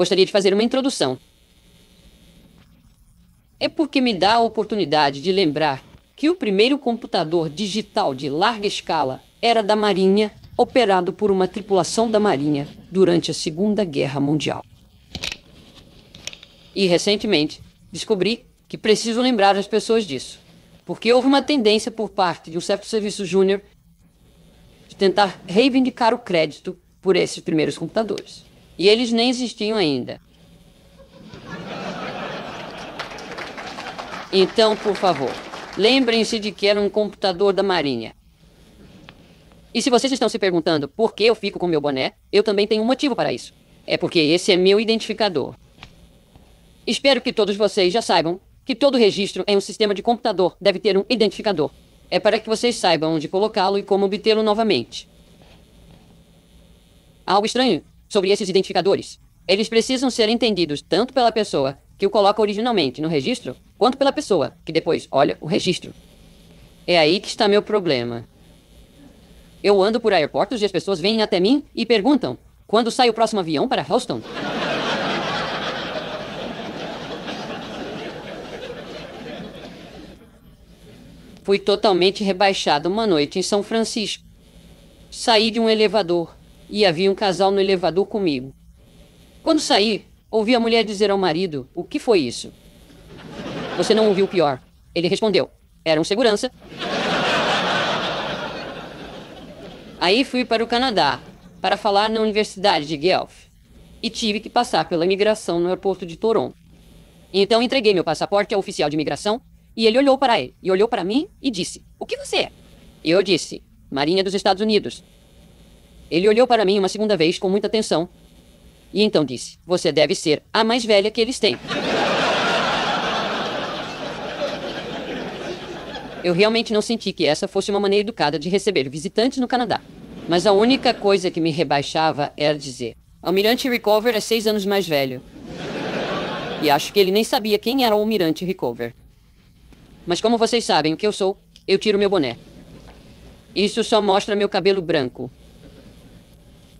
gostaria de fazer uma introdução. É porque me dá a oportunidade de lembrar que o primeiro computador digital de larga escala era da Marinha, operado por uma tripulação da Marinha durante a Segunda Guerra Mundial. E recentemente descobri que preciso lembrar as pessoas disso, porque houve uma tendência por parte de um certo serviço júnior de tentar reivindicar o crédito por esses primeiros computadores. E eles nem existiam ainda. Então, por favor, lembrem-se de que era um computador da Marinha. E se vocês estão se perguntando por que eu fico com meu boné, eu também tenho um motivo para isso. É porque esse é meu identificador. Espero que todos vocês já saibam que todo registro em um sistema de computador deve ter um identificador. É para que vocês saibam onde colocá-lo e como obtê-lo novamente. Algo estranho? sobre esses identificadores. Eles precisam ser entendidos tanto pela pessoa que o coloca originalmente no registro, quanto pela pessoa que depois olha o registro. É aí que está meu problema. Eu ando por aeroportos e as pessoas vêm até mim e perguntam: quando sai o próximo avião para Houston? Fui totalmente rebaixado uma noite em São Francisco. Saí de um elevador e havia um casal no elevador comigo. Quando saí, ouvi a mulher dizer ao marido: O que foi isso? Você não ouviu o pior. Ele respondeu: Era um segurança. Aí fui para o Canadá para falar na Universidade de Guelph e tive que passar pela imigração no aeroporto de Toronto. Então entreguei meu passaporte ao oficial de imigração e ele olhou para ele e olhou para mim e disse: "O que você é?" Eu disse: "Marinha dos Estados Unidos." Ele olhou para mim uma segunda vez com muita atenção. E então disse: Você deve ser a mais velha que eles têm. Eu realmente não senti que essa fosse uma maneira educada de receber visitantes no Canadá. Mas a única coisa que me rebaixava era dizer: Almirante Recover é seis anos mais velho. E acho que ele nem sabia quem era o Almirante Recover. Mas como vocês sabem o que eu sou, eu tiro meu boné. Isso só mostra meu cabelo branco.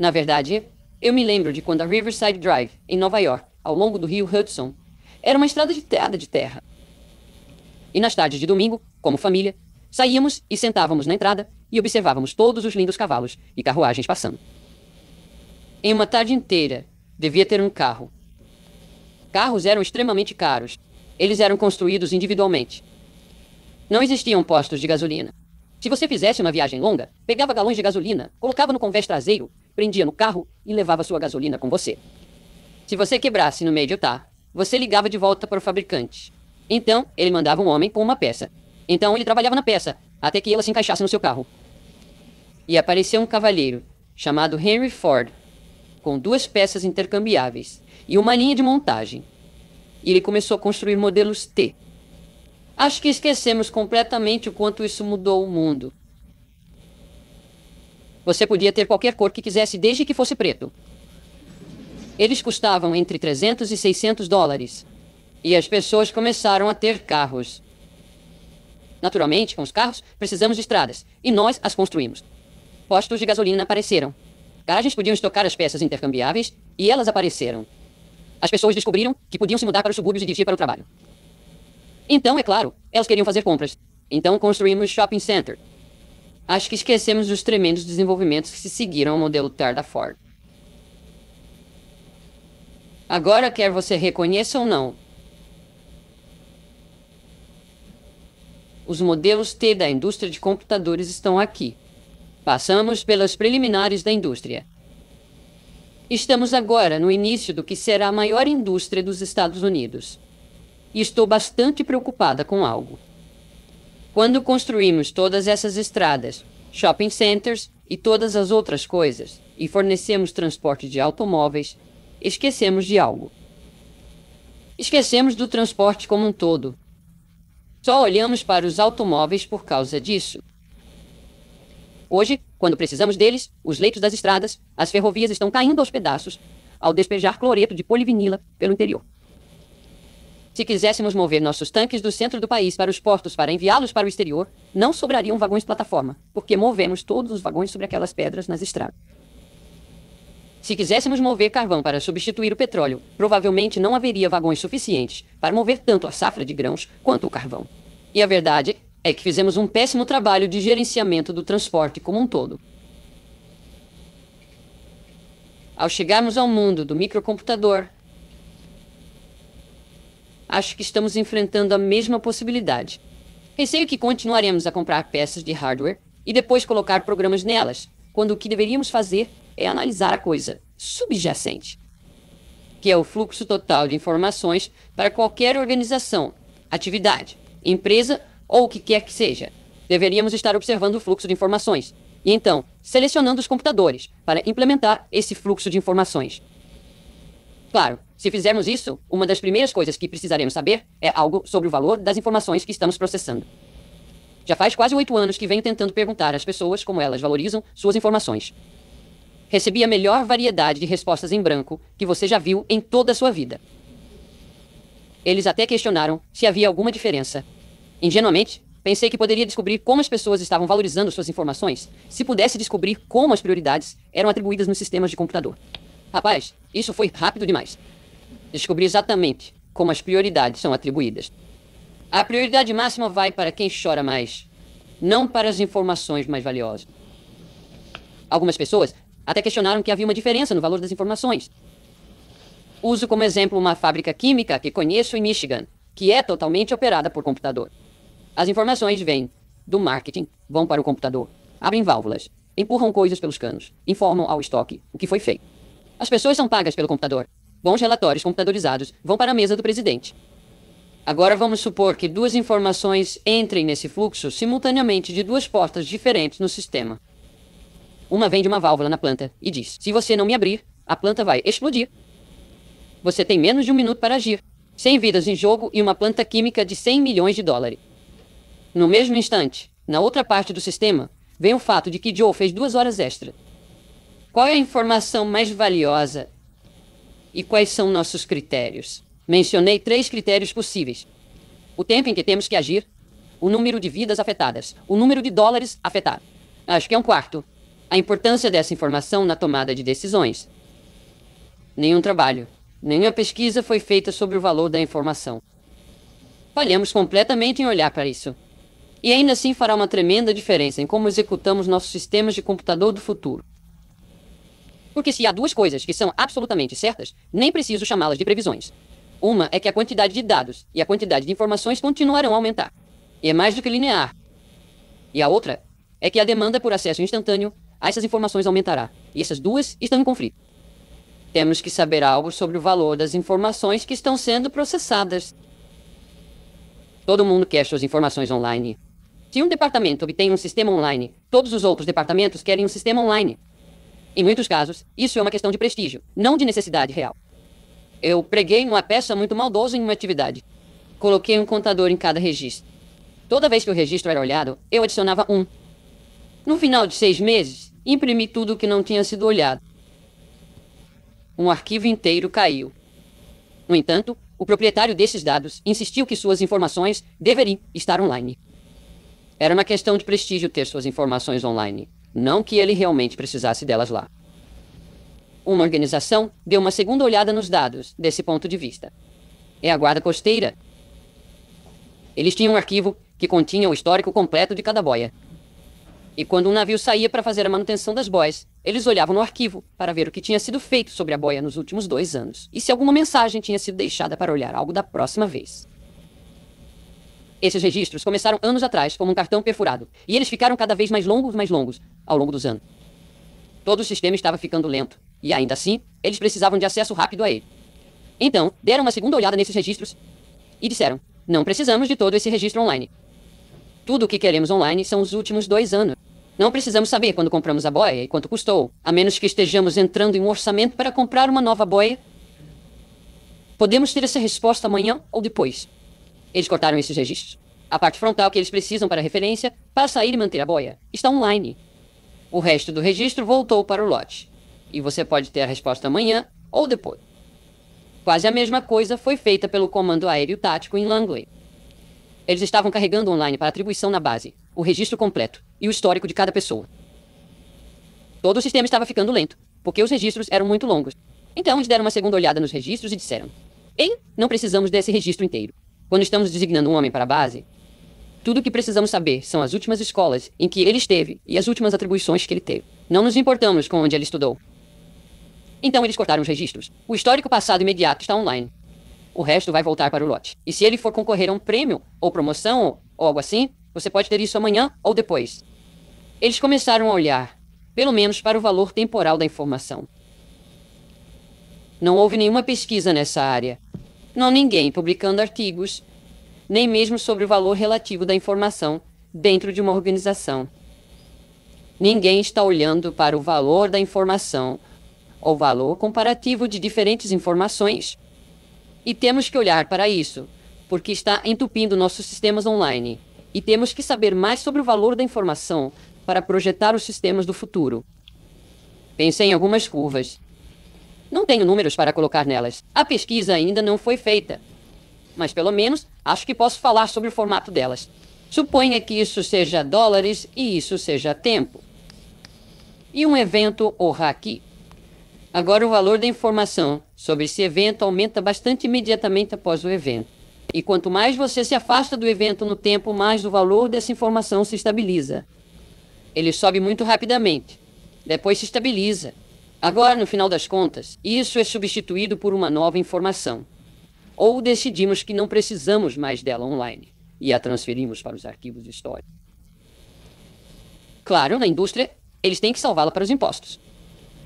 Na verdade, eu me lembro de quando a Riverside Drive, em Nova York, ao longo do rio Hudson, era uma estrada de terra de terra. E nas tardes de domingo, como família, saíamos e sentávamos na entrada e observávamos todos os lindos cavalos e carruagens passando. Em uma tarde inteira, devia ter um carro. Carros eram extremamente caros. Eles eram construídos individualmente. Não existiam postos de gasolina. Se você fizesse uma viagem longa, pegava galões de gasolina, colocava no convés traseiro, prendia no carro e levava sua gasolina com você. Se você quebrasse no meio de Utah, tá, você ligava de volta para o fabricante. Então, ele mandava um homem por uma peça. Então, ele trabalhava na peça, até que ela se encaixasse no seu carro. E apareceu um cavalheiro, chamado Henry Ford, com duas peças intercambiáveis e uma linha de montagem. E ele começou a construir modelos T Acho que esquecemos completamente o quanto isso mudou o mundo. Você podia ter qualquer cor que quisesse desde que fosse preto. Eles custavam entre 300 e 600 dólares. E as pessoas começaram a ter carros. Naturalmente, com os carros, precisamos de estradas. E nós as construímos. Postos de gasolina apareceram. Garagens podiam estocar as peças intercambiáveis e elas apareceram. As pessoas descobriram que podiam se mudar para os subúrbios e dirigir para o trabalho. Então, é claro, elas queriam fazer compras. Então construímos shopping center. Acho que esquecemos os tremendos desenvolvimentos que se seguiram ao modelo TAR da Ford. Agora, quer você reconheça ou não, os modelos T da indústria de computadores estão aqui. Passamos pelas preliminares da indústria. Estamos agora no início do que será a maior indústria dos Estados Unidos e estou bastante preocupada com algo. Quando construímos todas essas estradas, shopping centers e todas as outras coisas, e fornecemos transporte de automóveis, esquecemos de algo. Esquecemos do transporte como um todo. Só olhamos para os automóveis por causa disso. Hoje, quando precisamos deles, os leitos das estradas, as ferrovias estão caindo aos pedaços ao despejar cloreto de polivinila pelo interior. Se quiséssemos mover nossos tanques do centro do país para os portos para enviá-los para o exterior, não sobrariam vagões plataforma, porque movemos todos os vagões sobre aquelas pedras nas estradas. Se quiséssemos mover carvão para substituir o petróleo, provavelmente não haveria vagões suficientes para mover tanto a safra de grãos quanto o carvão. E a verdade é que fizemos um péssimo trabalho de gerenciamento do transporte como um todo. Ao chegarmos ao mundo do microcomputador, acho que estamos enfrentando a mesma possibilidade. Receio que continuaremos a comprar peças de hardware e depois colocar programas nelas, quando o que deveríamos fazer é analisar a coisa subjacente, que é o fluxo total de informações para qualquer organização, atividade, empresa ou o que quer que seja. Deveríamos estar observando o fluxo de informações e então selecionando os computadores para implementar esse fluxo de informações. Claro, se fizermos isso, uma das primeiras coisas que precisaremos saber é algo sobre o valor das informações que estamos processando. Já faz quase oito anos que venho tentando perguntar às pessoas como elas valorizam suas informações. Recebi a melhor variedade de respostas em branco que você já viu em toda a sua vida. Eles até questionaram se havia alguma diferença. Ingenuamente, pensei que poderia descobrir como as pessoas estavam valorizando suas informações se pudesse descobrir como as prioridades eram atribuídas nos sistemas de computador. Rapaz, isso foi rápido demais descobrir exatamente como as prioridades são atribuídas. A prioridade máxima vai para quem chora mais, não para as informações mais valiosas. Algumas pessoas até questionaram que havia uma diferença no valor das informações. Uso como exemplo uma fábrica química que conheço em Michigan, que é totalmente operada por computador. As informações vêm do marketing, vão para o computador, abrem válvulas, empurram coisas pelos canos, informam ao estoque o que foi feito. As pessoas são pagas pelo computador, Bons relatórios computadorizados vão para a mesa do presidente. Agora vamos supor que duas informações entrem nesse fluxo simultaneamente de duas portas diferentes no sistema. Uma vem de uma válvula na planta e diz: Se você não me abrir, a planta vai explodir. Você tem menos de um minuto para agir. 100 vidas em jogo e uma planta química de 100 milhões de dólares. No mesmo instante, na outra parte do sistema, vem o fato de que Joe fez duas horas extra. Qual é a informação mais valiosa e quais são nossos critérios? Mencionei três critérios possíveis: o tempo em que temos que agir, o número de vidas afetadas, o número de dólares afetados. Acho que é um quarto. A importância dessa informação na tomada de decisões. Nenhum trabalho, nenhuma pesquisa foi feita sobre o valor da informação. Falhamos completamente em olhar para isso. E ainda assim fará uma tremenda diferença em como executamos nossos sistemas de computador do futuro. Porque se há duas coisas que são absolutamente certas, nem preciso chamá-las de previsões. Uma é que a quantidade de dados e a quantidade de informações continuarão a aumentar. E é mais do que linear. E a outra é que a demanda por acesso instantâneo a essas informações aumentará. E essas duas estão em conflito. Temos que saber algo sobre o valor das informações que estão sendo processadas. Todo mundo quer suas informações online. Se um departamento obtém um sistema online, todos os outros departamentos querem um sistema online. Em muitos casos, isso é uma questão de prestígio, não de necessidade real. Eu preguei uma peça muito maldosa em uma atividade. Coloquei um contador em cada registro. Toda vez que o registro era olhado, eu adicionava um. No final de seis meses, imprimi tudo o que não tinha sido olhado. Um arquivo inteiro caiu. No entanto, o proprietário desses dados insistiu que suas informações deveriam estar online. Era uma questão de prestígio ter suas informações online. Não que ele realmente precisasse delas lá. Uma organização deu uma segunda olhada nos dados, desse ponto de vista. É a Guarda Costeira. Eles tinham um arquivo que continha o histórico completo de cada boia. E quando um navio saía para fazer a manutenção das boias, eles olhavam no arquivo para ver o que tinha sido feito sobre a boia nos últimos dois anos e se alguma mensagem tinha sido deixada para olhar algo da próxima vez. Esses registros começaram anos atrás como um cartão perfurado, e eles ficaram cada vez mais longos, mais longos, ao longo dos anos. Todo o sistema estava ficando lento, e ainda assim, eles precisavam de acesso rápido a ele. Então, deram uma segunda olhada nesses registros e disseram: não precisamos de todo esse registro online. Tudo o que queremos online são os últimos dois anos. Não precisamos saber quando compramos a boia e quanto custou, a menos que estejamos entrando em um orçamento para comprar uma nova boia. Podemos ter essa resposta amanhã ou depois. Eles cortaram esses registros. A parte frontal que eles precisam para referência, para sair e manter a boia, está online. O resto do registro voltou para o lote. E você pode ter a resposta amanhã ou depois. Quase a mesma coisa foi feita pelo Comando Aéreo Tático em Langley. Eles estavam carregando online para atribuição na base, o registro completo e o histórico de cada pessoa. Todo o sistema estava ficando lento, porque os registros eram muito longos. Então eles deram uma segunda olhada nos registros e disseram: Ei, não precisamos desse registro inteiro. Quando estamos designando um homem para a base, tudo o que precisamos saber são as últimas escolas em que ele esteve e as últimas atribuições que ele teve. Não nos importamos com onde ele estudou. Então eles cortaram os registros. O histórico passado imediato está online. O resto vai voltar para o lote. E se ele for concorrer a um prêmio, ou promoção, ou algo assim, você pode ter isso amanhã ou depois. Eles começaram a olhar, pelo menos para o valor temporal da informação. Não houve nenhuma pesquisa nessa área. Não ninguém publicando artigos, nem mesmo sobre o valor relativo da informação dentro de uma organização. Ninguém está olhando para o valor da informação ou valor comparativo de diferentes informações. E temos que olhar para isso, porque está entupindo nossos sistemas online. E temos que saber mais sobre o valor da informação para projetar os sistemas do futuro. Pensei em algumas curvas. Não tenho números para colocar nelas. A pesquisa ainda não foi feita. Mas pelo menos acho que posso falar sobre o formato delas. Suponha que isso seja dólares e isso seja tempo. E um evento ou haki. Agora o valor da informação sobre esse evento aumenta bastante imediatamente após o evento. E quanto mais você se afasta do evento no tempo, mais o valor dessa informação se estabiliza. Ele sobe muito rapidamente, depois se estabiliza Agora, no final das contas, isso é substituído por uma nova informação. Ou decidimos que não precisamos mais dela online e a transferimos para os arquivos históricos. Claro, na indústria, eles têm que salvá-la para os impostos.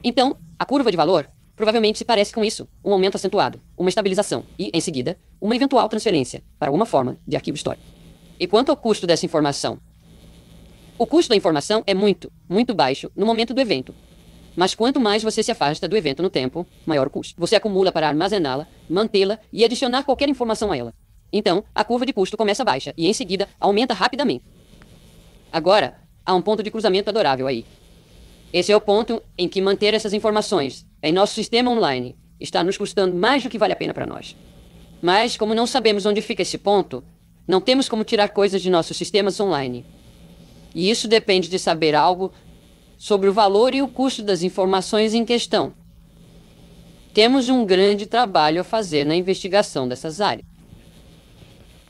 Então, a curva de valor provavelmente se parece com isso: um aumento acentuado, uma estabilização e, em seguida, uma eventual transferência para alguma forma de arquivo histórico. E quanto ao custo dessa informação? O custo da informação é muito, muito baixo no momento do evento, mas quanto mais você se afasta do evento no tempo, maior o custo. Você acumula para armazená-la, mantê-la e adicionar qualquer informação a ela. Então, a curva de custo começa baixa e em seguida aumenta rapidamente. Agora, há um ponto de cruzamento adorável aí. Esse é o ponto em que manter essas informações em nosso sistema online está nos custando mais do que vale a pena para nós. Mas, como não sabemos onde fica esse ponto, não temos como tirar coisas de nossos sistemas online. E isso depende de saber algo sobre o valor e o custo das informações em questão. Temos um grande trabalho a fazer na investigação dessas áreas.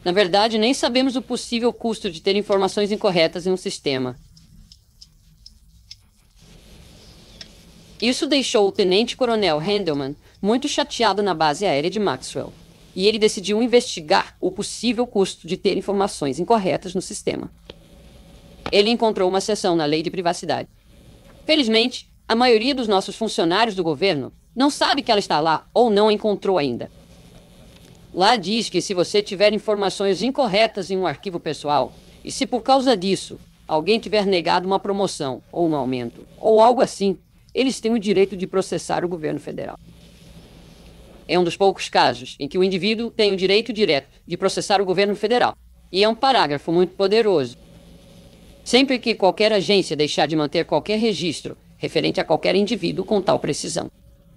Na verdade, nem sabemos o possível custo de ter informações incorretas em um sistema. Isso deixou o tenente-coronel Handelman muito chateado na base aérea de Maxwell, e ele decidiu investigar o possível custo de ter informações incorretas no sistema. Ele encontrou uma exceção na lei de privacidade Felizmente, a maioria dos nossos funcionários do governo não sabe que ela está lá ou não encontrou ainda. Lá diz que se você tiver informações incorretas em um arquivo pessoal e se por causa disso alguém tiver negado uma promoção ou um aumento ou algo assim, eles têm o direito de processar o governo federal. É um dos poucos casos em que o indivíduo tem o direito direto de processar o governo federal. E é um parágrafo muito poderoso sempre que qualquer agência deixar de manter qualquer registro referente a qualquer indivíduo com tal precisão.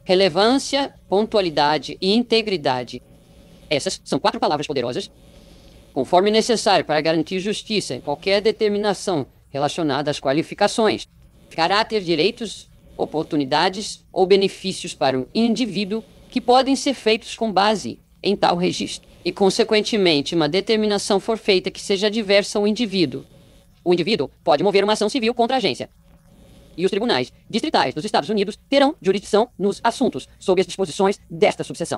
Relevância, pontualidade e integridade. Essas são quatro palavras poderosas, conforme necessário para garantir justiça em qualquer determinação relacionada às qualificações, caráter, direitos, oportunidades ou benefícios para o indivíduo que podem ser feitos com base em tal registro. E, consequentemente, uma determinação for feita que seja diversa ao indivíduo, o indivíduo pode mover uma ação civil contra a agência. E os tribunais distritais dos Estados Unidos terão jurisdição nos assuntos sob as disposições desta subseção.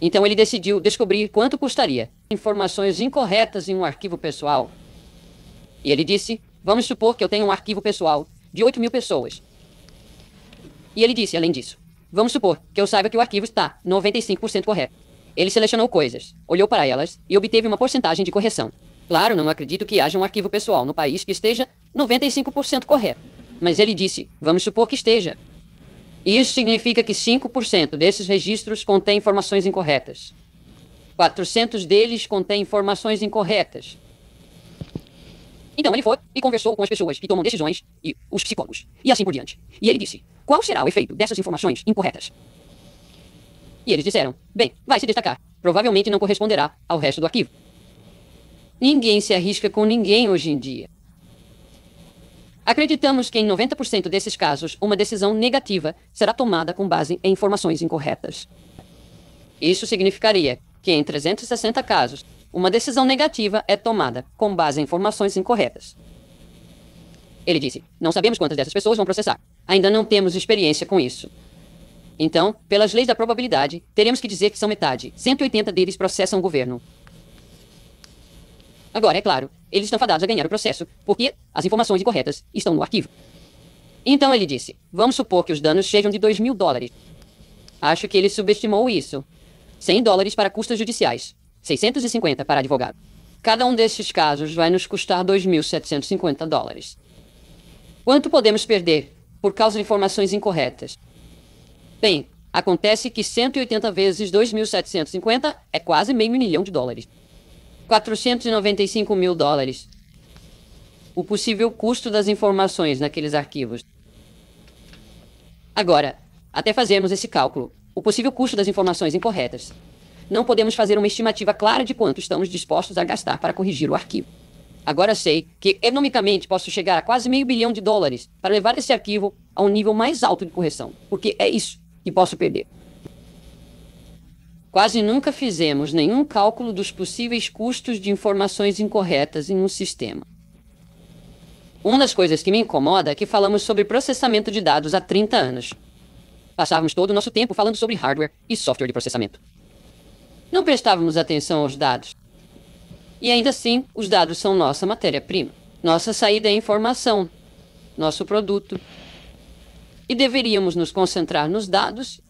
Então ele decidiu descobrir quanto custaria informações incorretas em um arquivo pessoal. E ele disse: Vamos supor que eu tenho um arquivo pessoal de 8 mil pessoas. E ele disse, além disso: Vamos supor que eu saiba que o arquivo está 95% correto. Ele selecionou coisas, olhou para elas e obteve uma porcentagem de correção. Claro, não acredito que haja um arquivo pessoal no país que esteja 95% correto. Mas ele disse: vamos supor que esteja. Isso significa que 5% desses registros contém informações incorretas. 400 deles contém informações incorretas. Então ele foi e conversou com as pessoas que tomam decisões e os psicólogos, e assim por diante. E ele disse: qual será o efeito dessas informações incorretas? E eles disseram: bem, vai se destacar. Provavelmente não corresponderá ao resto do arquivo. Ninguém se arrisca com ninguém hoje em dia. Acreditamos que em 90% desses casos, uma decisão negativa será tomada com base em informações incorretas. Isso significaria que em 360 casos, uma decisão negativa é tomada com base em informações incorretas. Ele disse: Não sabemos quantas dessas pessoas vão processar. Ainda não temos experiência com isso. Então, pelas leis da probabilidade, teremos que dizer que são metade. 180 deles processam o governo. Agora, é claro, eles estão fadados a ganhar o processo, porque as informações incorretas estão no arquivo. Então ele disse: Vamos supor que os danos sejam de 2 mil dólares. Acho que ele subestimou isso. 100 dólares para custas judiciais, 650 para advogado. Cada um desses casos vai nos custar 2.750 dólares. Quanto podemos perder por causa de informações incorretas? Bem, acontece que 180 vezes 2.750 é quase meio milhão de dólares. 495 mil dólares. O possível custo das informações naqueles arquivos. Agora, até fazermos esse cálculo, o possível custo das informações incorretas, não podemos fazer uma estimativa clara de quanto estamos dispostos a gastar para corrigir o arquivo. Agora sei que, economicamente, posso chegar a quase meio bilhão de dólares para levar esse arquivo a um nível mais alto de correção, porque é isso que posso perder. Quase nunca fizemos nenhum cálculo dos possíveis custos de informações incorretas em um sistema. Uma das coisas que me incomoda é que falamos sobre processamento de dados há 30 anos. Passávamos todo o nosso tempo falando sobre hardware e software de processamento. Não prestávamos atenção aos dados. E ainda assim, os dados são nossa matéria-prima. Nossa saída é informação, nosso produto. E deveríamos nos concentrar nos dados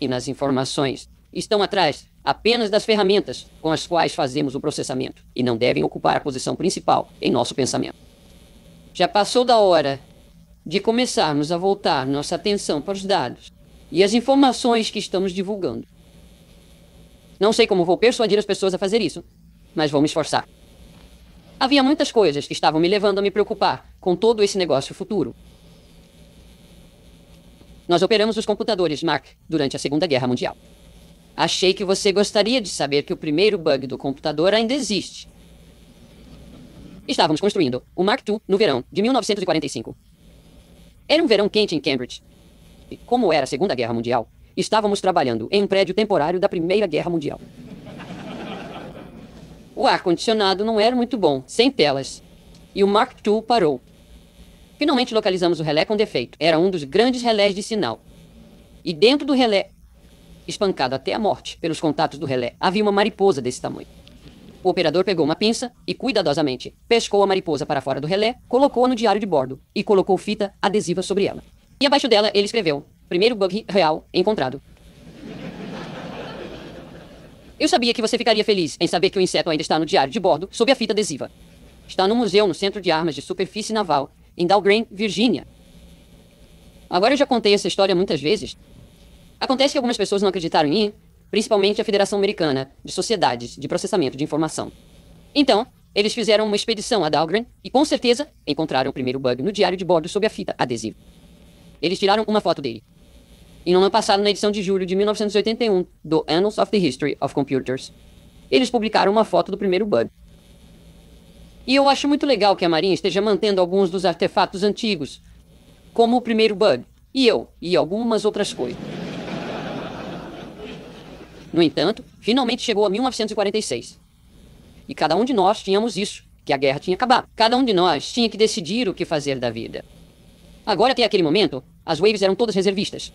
e nas informações estão atrás apenas das ferramentas com as quais fazemos o processamento e não devem ocupar a posição principal em nosso pensamento. Já passou da hora de começarmos a voltar nossa atenção para os dados e as informações que estamos divulgando. Não sei como vou persuadir as pessoas a fazer isso, mas vou me esforçar. Havia muitas coisas que estavam me levando a me preocupar com todo esse negócio futuro. Nós operamos os computadores Mac durante a Segunda Guerra Mundial. Achei que você gostaria de saber que o primeiro bug do computador ainda existe. Estávamos construindo o Mark II no verão de 1945. Era um verão quente em Cambridge. E como era a Segunda Guerra Mundial, estávamos trabalhando em um prédio temporário da Primeira Guerra Mundial. O ar-condicionado não era muito bom, sem telas. E o Mark II parou. Finalmente localizamos o relé com defeito. Era um dos grandes relés de sinal. E dentro do relé espancado até a morte pelos contatos do relé, havia uma mariposa desse tamanho. O operador pegou uma pinça e, cuidadosamente, pescou a mariposa para fora do relé, colocou-a no diário de bordo e colocou fita adesiva sobre ela. E abaixo dela ele escreveu: Primeiro bug real encontrado. Eu sabia que você ficaria feliz em saber que o inseto ainda está no diário de bordo, sob a fita adesiva. Está no museu no Centro de Armas de Superfície Naval, em Dalgrain, Virgínia. Agora eu já contei essa história muitas vezes, Acontece que algumas pessoas não acreditaram em mim, principalmente a Federação Americana de Sociedades de Processamento de Informação. Então, eles fizeram uma expedição a Dahlgren e com certeza encontraram o primeiro bug no diário de bordo sob a fita adesiva. Eles tiraram uma foto dele. E no ano passado, na edição de julho de 1981 do Annals of the History of Computers, eles publicaram uma foto do primeiro bug. E eu acho muito legal que a Marinha esteja mantendo alguns dos artefatos antigos, como o primeiro bug, e eu, e algumas outras coisas. No entanto, finalmente chegou a 1946. E cada um de nós tínhamos isso, que a guerra tinha acabado. Cada um de nós tinha que decidir o que fazer da vida. Agora, até aquele momento, as Waves eram todas reservistas.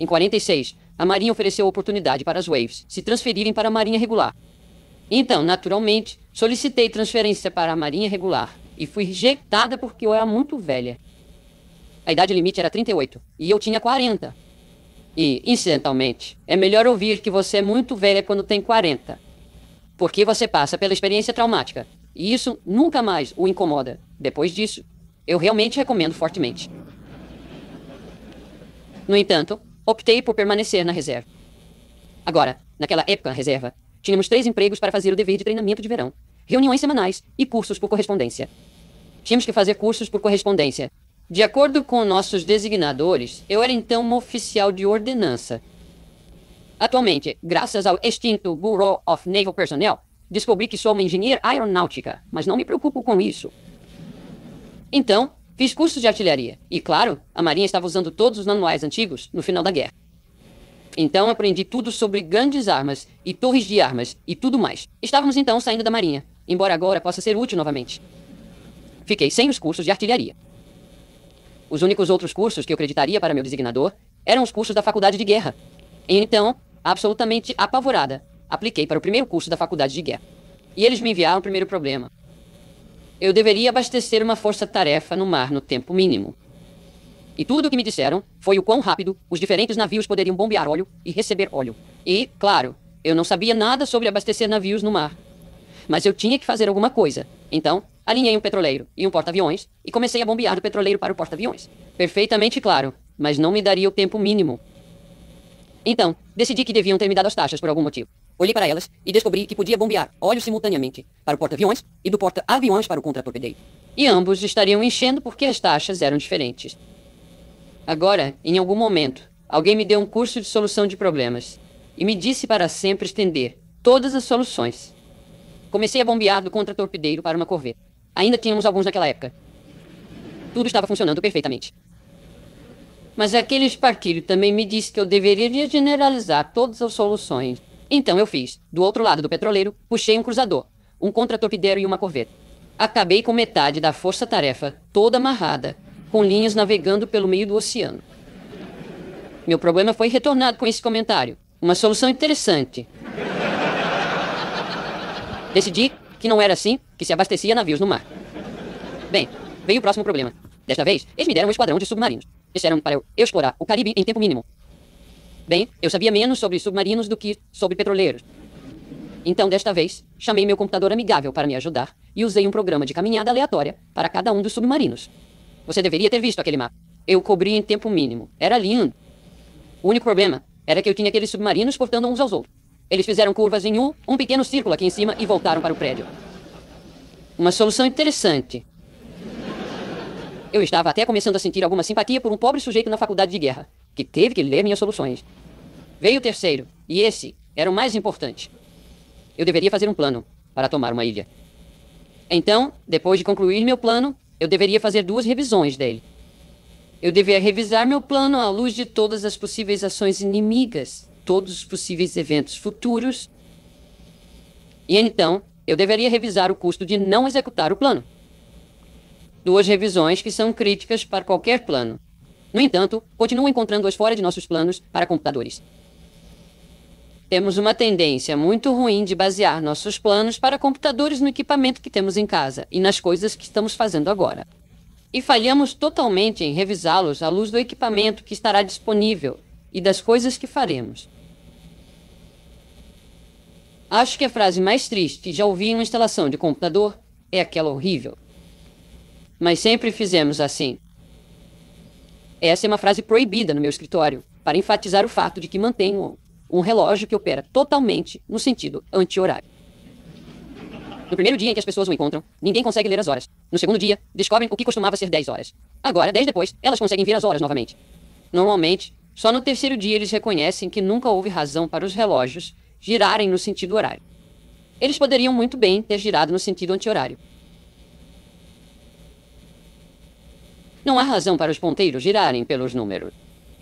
Em 46, a Marinha ofereceu a oportunidade para as Waves se transferirem para a Marinha Regular. Então, naturalmente, solicitei transferência para a Marinha Regular e fui rejeitada porque eu era muito velha. A idade limite era 38 e eu tinha 40. E, incidentalmente, é melhor ouvir que você é muito velha quando tem 40. Porque você passa pela experiência traumática. E isso nunca mais o incomoda. Depois disso, eu realmente recomendo fortemente. No entanto, optei por permanecer na reserva. Agora, naquela época na reserva, tínhamos três empregos para fazer o dever de treinamento de verão, reuniões semanais e cursos por correspondência. Tínhamos que fazer cursos por correspondência, de acordo com nossos designadores, eu era então um oficial de ordenança. Atualmente, graças ao extinto Bureau of Naval Personnel, descobri que sou uma engenheira aeronáutica, mas não me preocupo com isso. Então, fiz curso de artilharia, e claro, a Marinha estava usando todos os manuais antigos no final da guerra. Então aprendi tudo sobre grandes armas e torres de armas e tudo mais. Estávamos então saindo da marinha, embora agora possa ser útil novamente. Fiquei sem os cursos de artilharia. Os únicos outros cursos que eu acreditaria para meu designador eram os cursos da faculdade de guerra. Então, absolutamente apavorada, apliquei para o primeiro curso da faculdade de guerra. E eles me enviaram o primeiro problema. Eu deveria abastecer uma força-tarefa no mar no tempo mínimo. E tudo o que me disseram foi o quão rápido os diferentes navios poderiam bombear óleo e receber óleo. E, claro, eu não sabia nada sobre abastecer navios no mar. Mas eu tinha que fazer alguma coisa. Então, alinhei um petroleiro e um porta-aviões e comecei a bombear do petroleiro para o porta-aviões. Perfeitamente claro, mas não me daria o tempo mínimo. Então, decidi que deviam ter me dado as taxas por algum motivo. Olhei para elas e descobri que podia bombear óleo simultaneamente para o porta-aviões e do porta-aviões para o contratorpedeiro. E ambos estariam enchendo porque as taxas eram diferentes. Agora, em algum momento, alguém me deu um curso de solução de problemas e me disse para sempre estender todas as soluções. Comecei a bombear do contratorpedeiro para uma corveta. Ainda tínhamos alguns naquela época. Tudo estava funcionando perfeitamente. Mas aquele espartilho também me disse que eu deveria generalizar todas as soluções. Então eu fiz. Do outro lado do petroleiro, puxei um cruzador, um contratorpedeiro e uma corveta. Acabei com metade da força-tarefa, toda amarrada, com linhas navegando pelo meio do oceano. Meu problema foi retornado com esse comentário. Uma solução interessante. Decidi que não era assim que se abastecia navios no mar. Bem, veio o próximo problema. Desta vez, eles me deram um esquadrão de submarinos. Disseram para eu explorar o Caribe em tempo mínimo. Bem, eu sabia menos sobre submarinos do que sobre petroleiros. Então, desta vez, chamei meu computador amigável para me ajudar e usei um programa de caminhada aleatória para cada um dos submarinos. Você deveria ter visto aquele mapa. Eu cobri em tempo mínimo. Era lindo. O único problema era que eu tinha aqueles submarinos portando uns aos outros. Eles fizeram curvas em U, um pequeno círculo aqui em cima e voltaram para o prédio. Uma solução interessante. Eu estava até começando a sentir alguma simpatia por um pobre sujeito na faculdade de guerra, que teve que ler minhas soluções. Veio o terceiro, e esse era o mais importante. Eu deveria fazer um plano para tomar uma ilha. Então, depois de concluir meu plano, eu deveria fazer duas revisões dele. Eu deveria revisar meu plano à luz de todas as possíveis ações inimigas todos os possíveis eventos futuros. E então, eu deveria revisar o custo de não executar o plano. Duas revisões que são críticas para qualquer plano. No entanto, continuo encontrando-as fora de nossos planos para computadores. Temos uma tendência muito ruim de basear nossos planos para computadores no equipamento que temos em casa e nas coisas que estamos fazendo agora. E falhamos totalmente em revisá-los à luz do equipamento que estará disponível e das coisas que faremos. Acho que a frase mais triste que já ouvi em uma instalação de computador é aquela horrível. Mas sempre fizemos assim. Essa é uma frase proibida no meu escritório, para enfatizar o fato de que mantenho um relógio que opera totalmente no sentido anti-horário. No primeiro dia em que as pessoas o encontram, ninguém consegue ler as horas. No segundo dia, descobrem o que costumava ser 10 horas. Agora, 10 depois, elas conseguem ver as horas novamente. Normalmente, só no terceiro dia eles reconhecem que nunca houve razão para os relógios girarem no sentido horário. Eles poderiam muito bem ter girado no sentido anti-horário. Não há razão para os ponteiros girarem pelos números.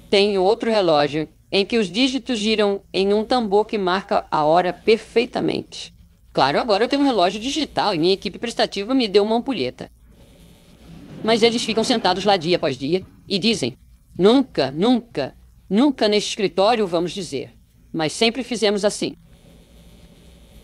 Tem outro relógio em que os dígitos giram em um tambor que marca a hora perfeitamente. Claro, agora eu tenho um relógio digital e minha equipe prestativa me deu uma ampulheta. Mas eles ficam sentados lá dia após dia e dizem: nunca, nunca, Nunca neste escritório, vamos dizer, mas sempre fizemos assim.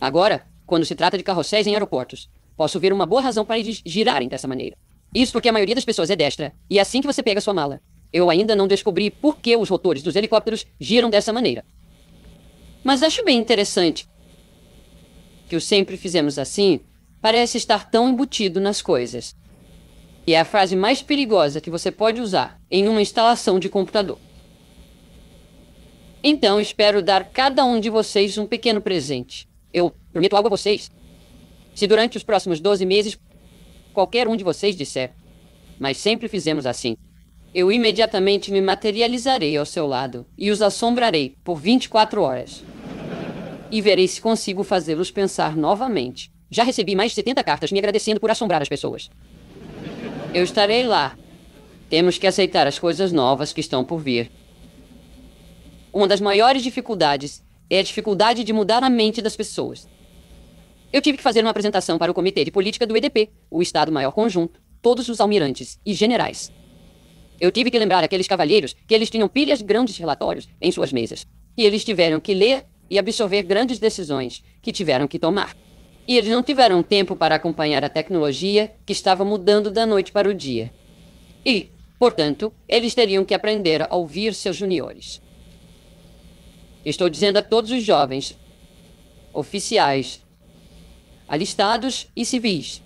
Agora, quando se trata de carrosséis em aeroportos, posso ver uma boa razão para eles girarem dessa maneira. Isso porque a maioria das pessoas é destra, e é assim que você pega sua mala. Eu ainda não descobri por que os rotores dos helicópteros giram dessa maneira. Mas acho bem interessante que o sempre fizemos assim parece estar tão embutido nas coisas. E é a frase mais perigosa que você pode usar em uma instalação de computador. Então, espero dar cada um de vocês um pequeno presente. Eu prometo algo a vocês. Se durante os próximos 12 meses qualquer um de vocês disser, mas sempre fizemos assim, eu imediatamente me materializarei ao seu lado e os assombrarei por 24 horas. E verei se consigo fazê-los pensar novamente. Já recebi mais de 70 cartas me agradecendo por assombrar as pessoas. Eu estarei lá. Temos que aceitar as coisas novas que estão por vir uma das maiores dificuldades é a dificuldade de mudar a mente das pessoas. Eu tive que fazer uma apresentação para o Comitê de Política do EDP, o Estado-Maior Conjunto, todos os almirantes e generais. Eu tive que lembrar aqueles cavalheiros que eles tinham pilhas grandes de relatórios em suas mesas, e eles tiveram que ler e absorver grandes decisões que tiveram que tomar. E eles não tiveram tempo para acompanhar a tecnologia que estava mudando da noite para o dia. E, portanto, eles teriam que aprender a ouvir seus juniores. Estou dizendo a todos os jovens, oficiais, alistados e civis.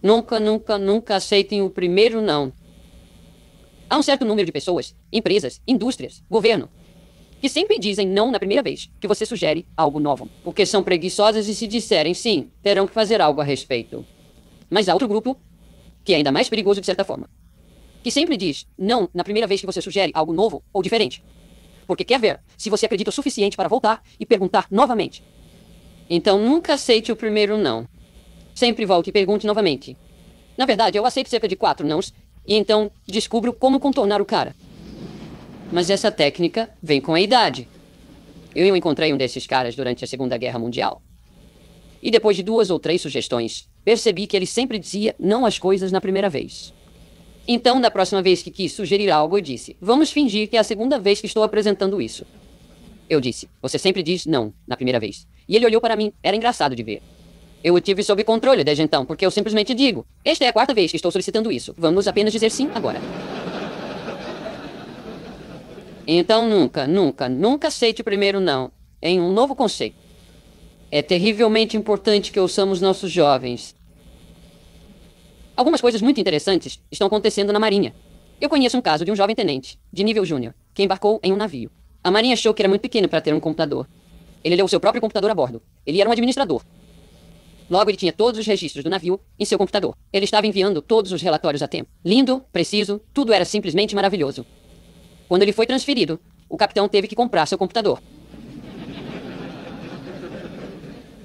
Nunca, nunca, nunca aceitem o primeiro não. Há um certo número de pessoas, empresas, indústrias, governo, que sempre dizem não na primeira vez que você sugere algo novo, porque são preguiçosas e se disserem sim, terão que fazer algo a respeito. Mas há outro grupo que é ainda mais perigoso de certa forma, que sempre diz não na primeira vez que você sugere algo novo ou diferente. Porque quer ver se você acredita o suficiente para voltar e perguntar novamente. Então nunca aceite o primeiro não. Sempre volte e pergunte novamente. Na verdade, eu aceito cerca de quatro nãos e então descubro como contornar o cara. Mas essa técnica vem com a idade. Eu encontrei um desses caras durante a Segunda Guerra Mundial. E depois de duas ou três sugestões, percebi que ele sempre dizia não às coisas na primeira vez. Então, da próxima vez que quis sugerir algo, eu disse: Vamos fingir que é a segunda vez que estou apresentando isso. Eu disse: Você sempre diz não na primeira vez. E ele olhou para mim, era engraçado de ver. Eu o tive sob controle desde então, porque eu simplesmente digo: Esta é a quarta vez que estou solicitando isso. Vamos apenas dizer sim agora. Então, nunca, nunca, nunca aceite o primeiro não em um novo conceito. É terrivelmente importante que ouçamos nossos jovens. Algumas coisas muito interessantes estão acontecendo na Marinha. Eu conheço um caso de um jovem tenente, de nível júnior, que embarcou em um navio. A Marinha achou que era muito pequeno para ter um computador. Ele levou seu próprio computador a bordo. Ele era um administrador. Logo, ele tinha todos os registros do navio em seu computador. Ele estava enviando todos os relatórios a tempo. Lindo, preciso, tudo era simplesmente maravilhoso. Quando ele foi transferido, o capitão teve que comprar seu computador.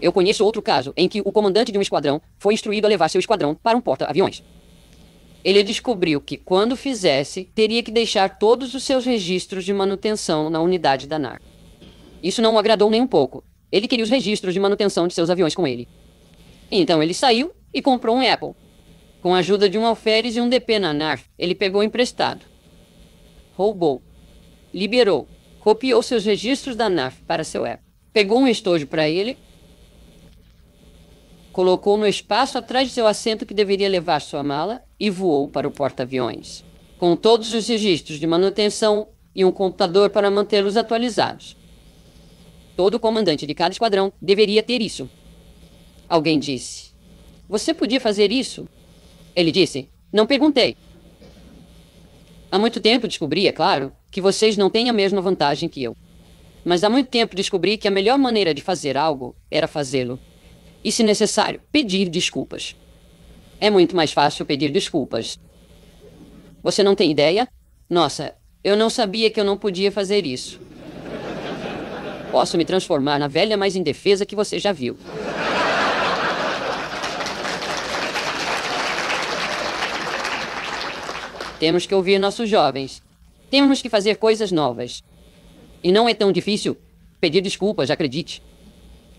Eu conheço outro caso em que o comandante de um esquadrão foi instruído a levar seu esquadrão para um porta-aviões. Ele descobriu que, quando fizesse, teria que deixar todos os seus registros de manutenção na unidade da NAR. Isso não o agradou nem um pouco. Ele queria os registros de manutenção de seus aviões com ele. Então ele saiu e comprou um Apple. Com a ajuda de um alferes e um DP na NAR, ele pegou emprestado. Roubou. Liberou. Copiou seus registros da NARF para seu Apple. Pegou um estojo para ele colocou no espaço atrás de seu assento que deveria levar sua mala e voou para o porta-aviões, com todos os registros de manutenção e um computador para mantê-los atualizados. Todo comandante de cada esquadrão deveria ter isso. Alguém disse: Você podia fazer isso? Ele disse: Não perguntei. Há muito tempo descobri, é claro, que vocês não têm a mesma vantagem que eu. Mas há muito tempo descobri que a melhor maneira de fazer algo era fazê-lo e, se necessário, pedir desculpas. É muito mais fácil pedir desculpas. Você não tem ideia? Nossa, eu não sabia que eu não podia fazer isso. Posso me transformar na velha mais indefesa que você já viu. Temos que ouvir nossos jovens. Temos que fazer coisas novas. E não é tão difícil pedir desculpas, acredite.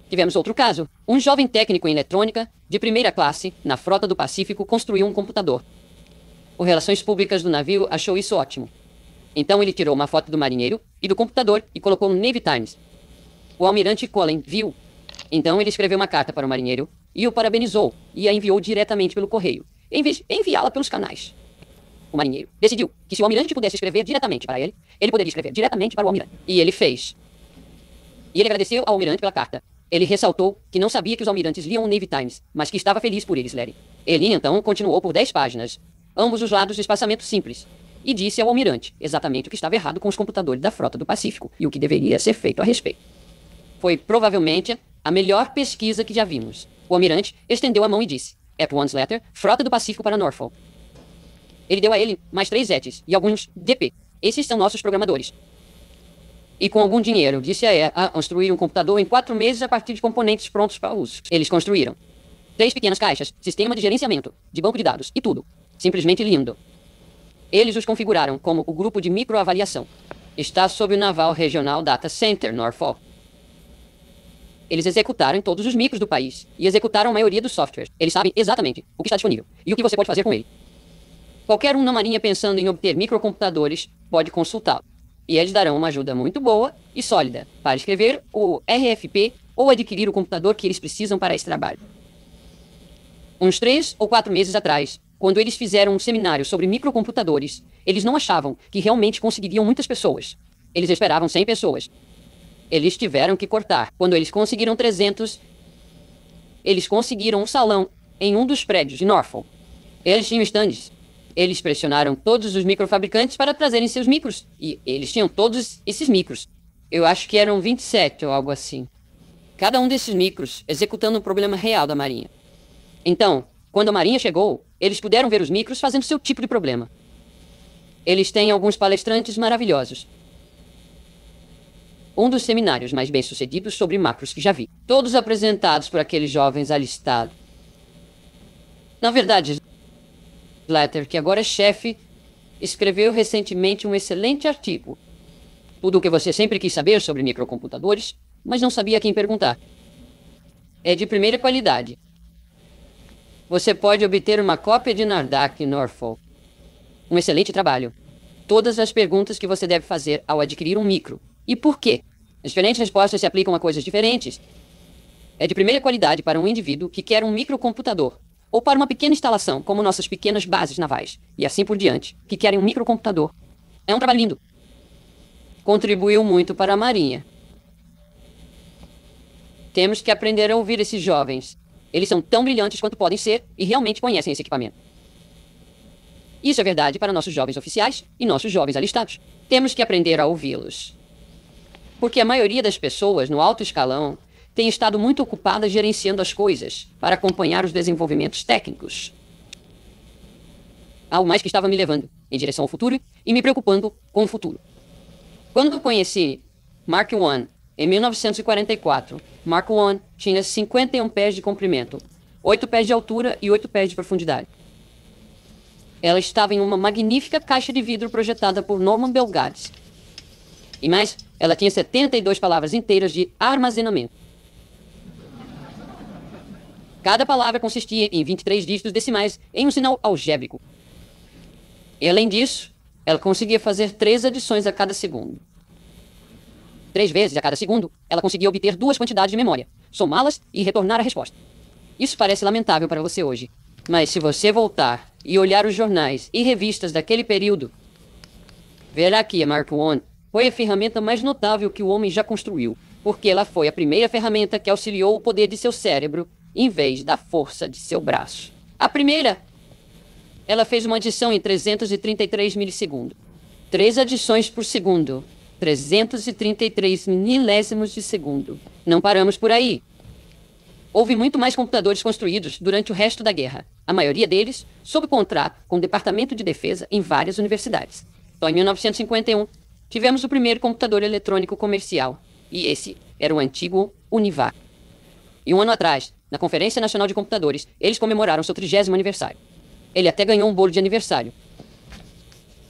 Tivemos outro caso. Um jovem técnico em eletrônica, de primeira classe, na frota do Pacífico, construiu um computador. O Relações Públicas do navio achou isso ótimo. Então ele tirou uma foto do marinheiro e do computador e colocou no Navy Times. O almirante Colin viu. Então ele escreveu uma carta para o marinheiro e o parabenizou e a enviou diretamente pelo correio, em vez de enviá-la pelos canais. O marinheiro decidiu que se o almirante pudesse escrever diretamente para ele, ele poderia escrever diretamente para o almirante. E ele fez. E ele agradeceu ao almirante pela carta ele ressaltou que não sabia que os almirantes liam o Navy Times, mas que estava feliz por eles lerem. Ele então continuou por 10 páginas, ambos os lados do espaçamento simples, e disse ao almirante exatamente o que estava errado com os computadores da frota do Pacífico e o que deveria ser feito a respeito. Foi provavelmente a melhor pesquisa que já vimos. O almirante estendeu a mão e disse: At once letter, frota do Pacífico para Norfolk. Ele deu a ele mais três ETs e alguns DP. Esses são nossos programadores e com algum dinheiro, disse a EA a construir um computador em quatro meses a partir de componentes prontos para uso. Eles construíram três pequenas caixas, sistema de gerenciamento, de banco de dados e tudo. Simplesmente lindo. Eles os configuraram como o grupo de microavaliação. Está sob o Naval Regional Data Center, Norfolk. Eles executaram todos os micros do país e executaram a maioria dos softwares. Eles sabem exatamente o que está disponível e o que você pode fazer com ele. Qualquer um na marinha pensando em obter microcomputadores pode consultá-lo e eles darão uma ajuda muito boa e sólida para escrever o RFP ou adquirir o computador que eles precisam para esse trabalho. Uns três ou quatro meses atrás, quando eles fizeram um seminário sobre microcomputadores, eles não achavam que realmente conseguiriam muitas pessoas. Eles esperavam 100 pessoas. Eles tiveram que cortar. Quando eles conseguiram 300, eles conseguiram um salão em um dos prédios de Norfolk. Eles tinham estandes eles pressionaram todos os microfabricantes para trazerem seus micros. E eles tinham todos esses micros. Eu acho que eram 27 ou algo assim. Cada um desses micros executando um problema real da Marinha. Então, quando a Marinha chegou, eles puderam ver os micros fazendo seu tipo de problema. Eles têm alguns palestrantes maravilhosos. Um dos seminários mais bem-sucedidos sobre macros que já vi. Todos apresentados por aqueles jovens alistados. Na verdade, Blatter, que agora é chefe, escreveu recentemente um excelente artigo. Tudo o que você sempre quis saber sobre microcomputadores, mas não sabia quem perguntar. É de primeira qualidade. Você pode obter uma cópia de Nardak Norfolk. Um excelente trabalho. Todas as perguntas que você deve fazer ao adquirir um micro. E por quê? As diferentes respostas se aplicam a coisas diferentes. É de primeira qualidade para um indivíduo que quer um microcomputador ou para uma pequena instalação, como nossas pequenas bases navais, e assim por diante, que querem um microcomputador. É um trabalho lindo. Contribuiu muito para a Marinha. Temos que aprender a ouvir esses jovens. Eles são tão brilhantes quanto podem ser e realmente conhecem esse equipamento. Isso é verdade para nossos jovens oficiais e nossos jovens alistados. Temos que aprender a ouvi-los. Porque a maioria das pessoas no alto escalão tem estado muito ocupada gerenciando as coisas para acompanhar os desenvolvimentos técnicos. Algo mais que estava me levando em direção ao futuro e me preocupando com o futuro. Quando conheci Mark I em 1944, Mark I tinha 51 pés de comprimento, 8 pés de altura e 8 pés de profundidade. Ela estava em uma magnífica caixa de vidro projetada por Norman Belgades. E mais, ela tinha 72 palavras inteiras de armazenamento. Cada palavra consistia em 23 dígitos decimais em um sinal algébrico. E além disso, ela conseguia fazer três adições a cada segundo. Três vezes a cada segundo, ela conseguia obter duas quantidades de memória, somá-las e retornar a resposta. Isso parece lamentável para você hoje, mas se você voltar e olhar os jornais e revistas daquele período, verá que a Mark I foi a ferramenta mais notável que o homem já construiu, porque ela foi a primeira ferramenta que auxiliou o poder de seu cérebro em vez da força de seu braço. A primeira, ela fez uma adição em 333 milissegundos. Três adições por segundo. 333 milésimos de segundo. Não paramos por aí. Houve muito mais computadores construídos durante o resto da guerra, a maioria deles sob contrato com o Departamento de Defesa em várias universidades. Só em 1951 tivemos o primeiro computador eletrônico comercial, e esse era o antigo Univac. E um ano atrás, na Conferência Nacional de Computadores, eles comemoraram seu trigésimo aniversário. Ele até ganhou um bolo de aniversário.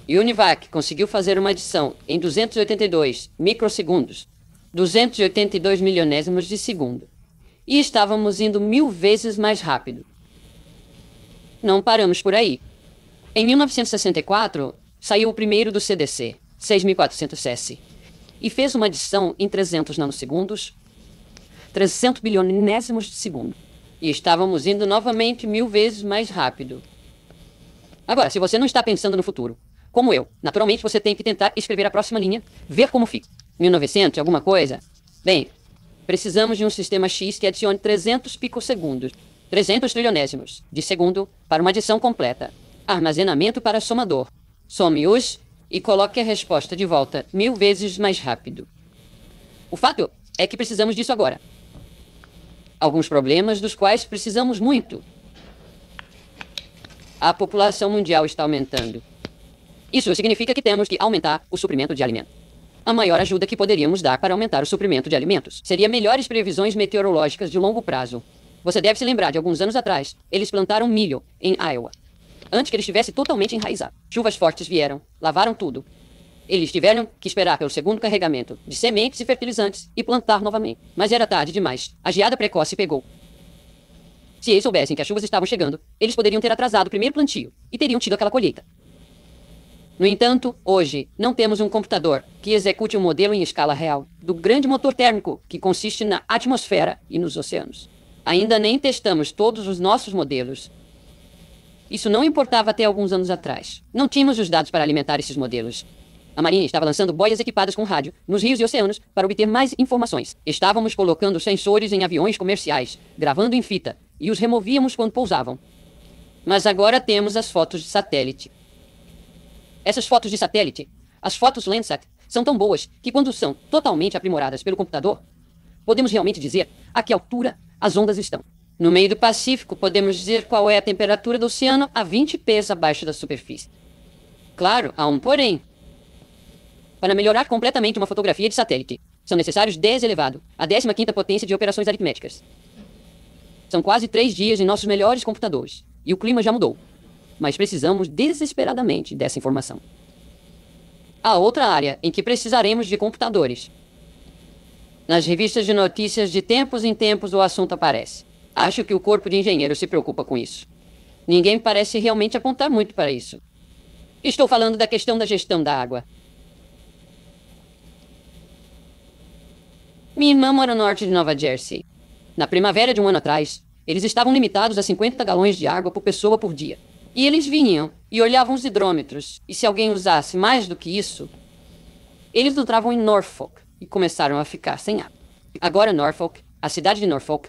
E Univac conseguiu fazer uma edição em 282 microsegundos, 282 milionésimos de segundo. E estávamos indo mil vezes mais rápido. Não paramos por aí. Em 1964, saiu o primeiro do CDC, 6400S, e fez uma edição em 300 nanosegundos, 300 bilionésimos de segundo. E estávamos indo novamente mil vezes mais rápido. Agora, se você não está pensando no futuro, como eu, naturalmente você tem que tentar escrever a próxima linha, ver como fica. 1900, alguma coisa? Bem, precisamos de um sistema X que adicione 300 picosegundos, 300 trilionésimos, de segundo para uma adição completa. Armazenamento para somador. Some-os e coloque a resposta de volta mil vezes mais rápido. O fato é que precisamos disso agora alguns problemas dos quais precisamos muito. A população mundial está aumentando. Isso significa que temos que aumentar o suprimento de alimentos. A maior ajuda que poderíamos dar para aumentar o suprimento de alimentos seria melhores previsões meteorológicas de longo prazo. Você deve se lembrar de alguns anos atrás, eles plantaram milho em Iowa. Antes que ele estivesse totalmente enraizado. Chuvas fortes vieram, lavaram tudo, eles tiveram que esperar pelo segundo carregamento de sementes e fertilizantes e plantar novamente. Mas era tarde demais. A geada precoce pegou. Se eles soubessem que as chuvas estavam chegando, eles poderiam ter atrasado o primeiro plantio e teriam tido aquela colheita. No entanto, hoje, não temos um computador que execute um modelo em escala real do grande motor térmico que consiste na atmosfera e nos oceanos. Ainda nem testamos todos os nossos modelos. Isso não importava até alguns anos atrás. Não tínhamos os dados para alimentar esses modelos, a Marinha estava lançando boias equipadas com rádio nos rios e oceanos para obter mais informações. Estávamos colocando sensores em aviões comerciais, gravando em fita, e os removíamos quando pousavam. Mas agora temos as fotos de satélite. Essas fotos de satélite, as fotos Landsat, são tão boas que, quando são totalmente aprimoradas pelo computador, podemos realmente dizer a que altura as ondas estão. No meio do Pacífico, podemos dizer qual é a temperatura do oceano a 20 pés abaixo da superfície. Claro, há um porém. Para melhorar completamente uma fotografia de satélite, são necessários 10 elevado a 15ª potência de operações aritméticas. São quase três dias em nossos melhores computadores, e o clima já mudou. Mas precisamos desesperadamente dessa informação. A outra área em que precisaremos de computadores. Nas revistas de notícias, de tempos em tempos, o assunto aparece. Acho que o corpo de engenheiros se preocupa com isso. Ninguém parece realmente apontar muito para isso. Estou falando da questão da gestão da água. Minha irmã mora no norte de Nova Jersey. Na primavera de um ano atrás, eles estavam limitados a 50 galões de água por pessoa por dia. E eles vinham e olhavam os hidrômetros, e se alguém usasse mais do que isso, eles entravam em Norfolk e começaram a ficar sem água. Agora Norfolk, a cidade de Norfolk,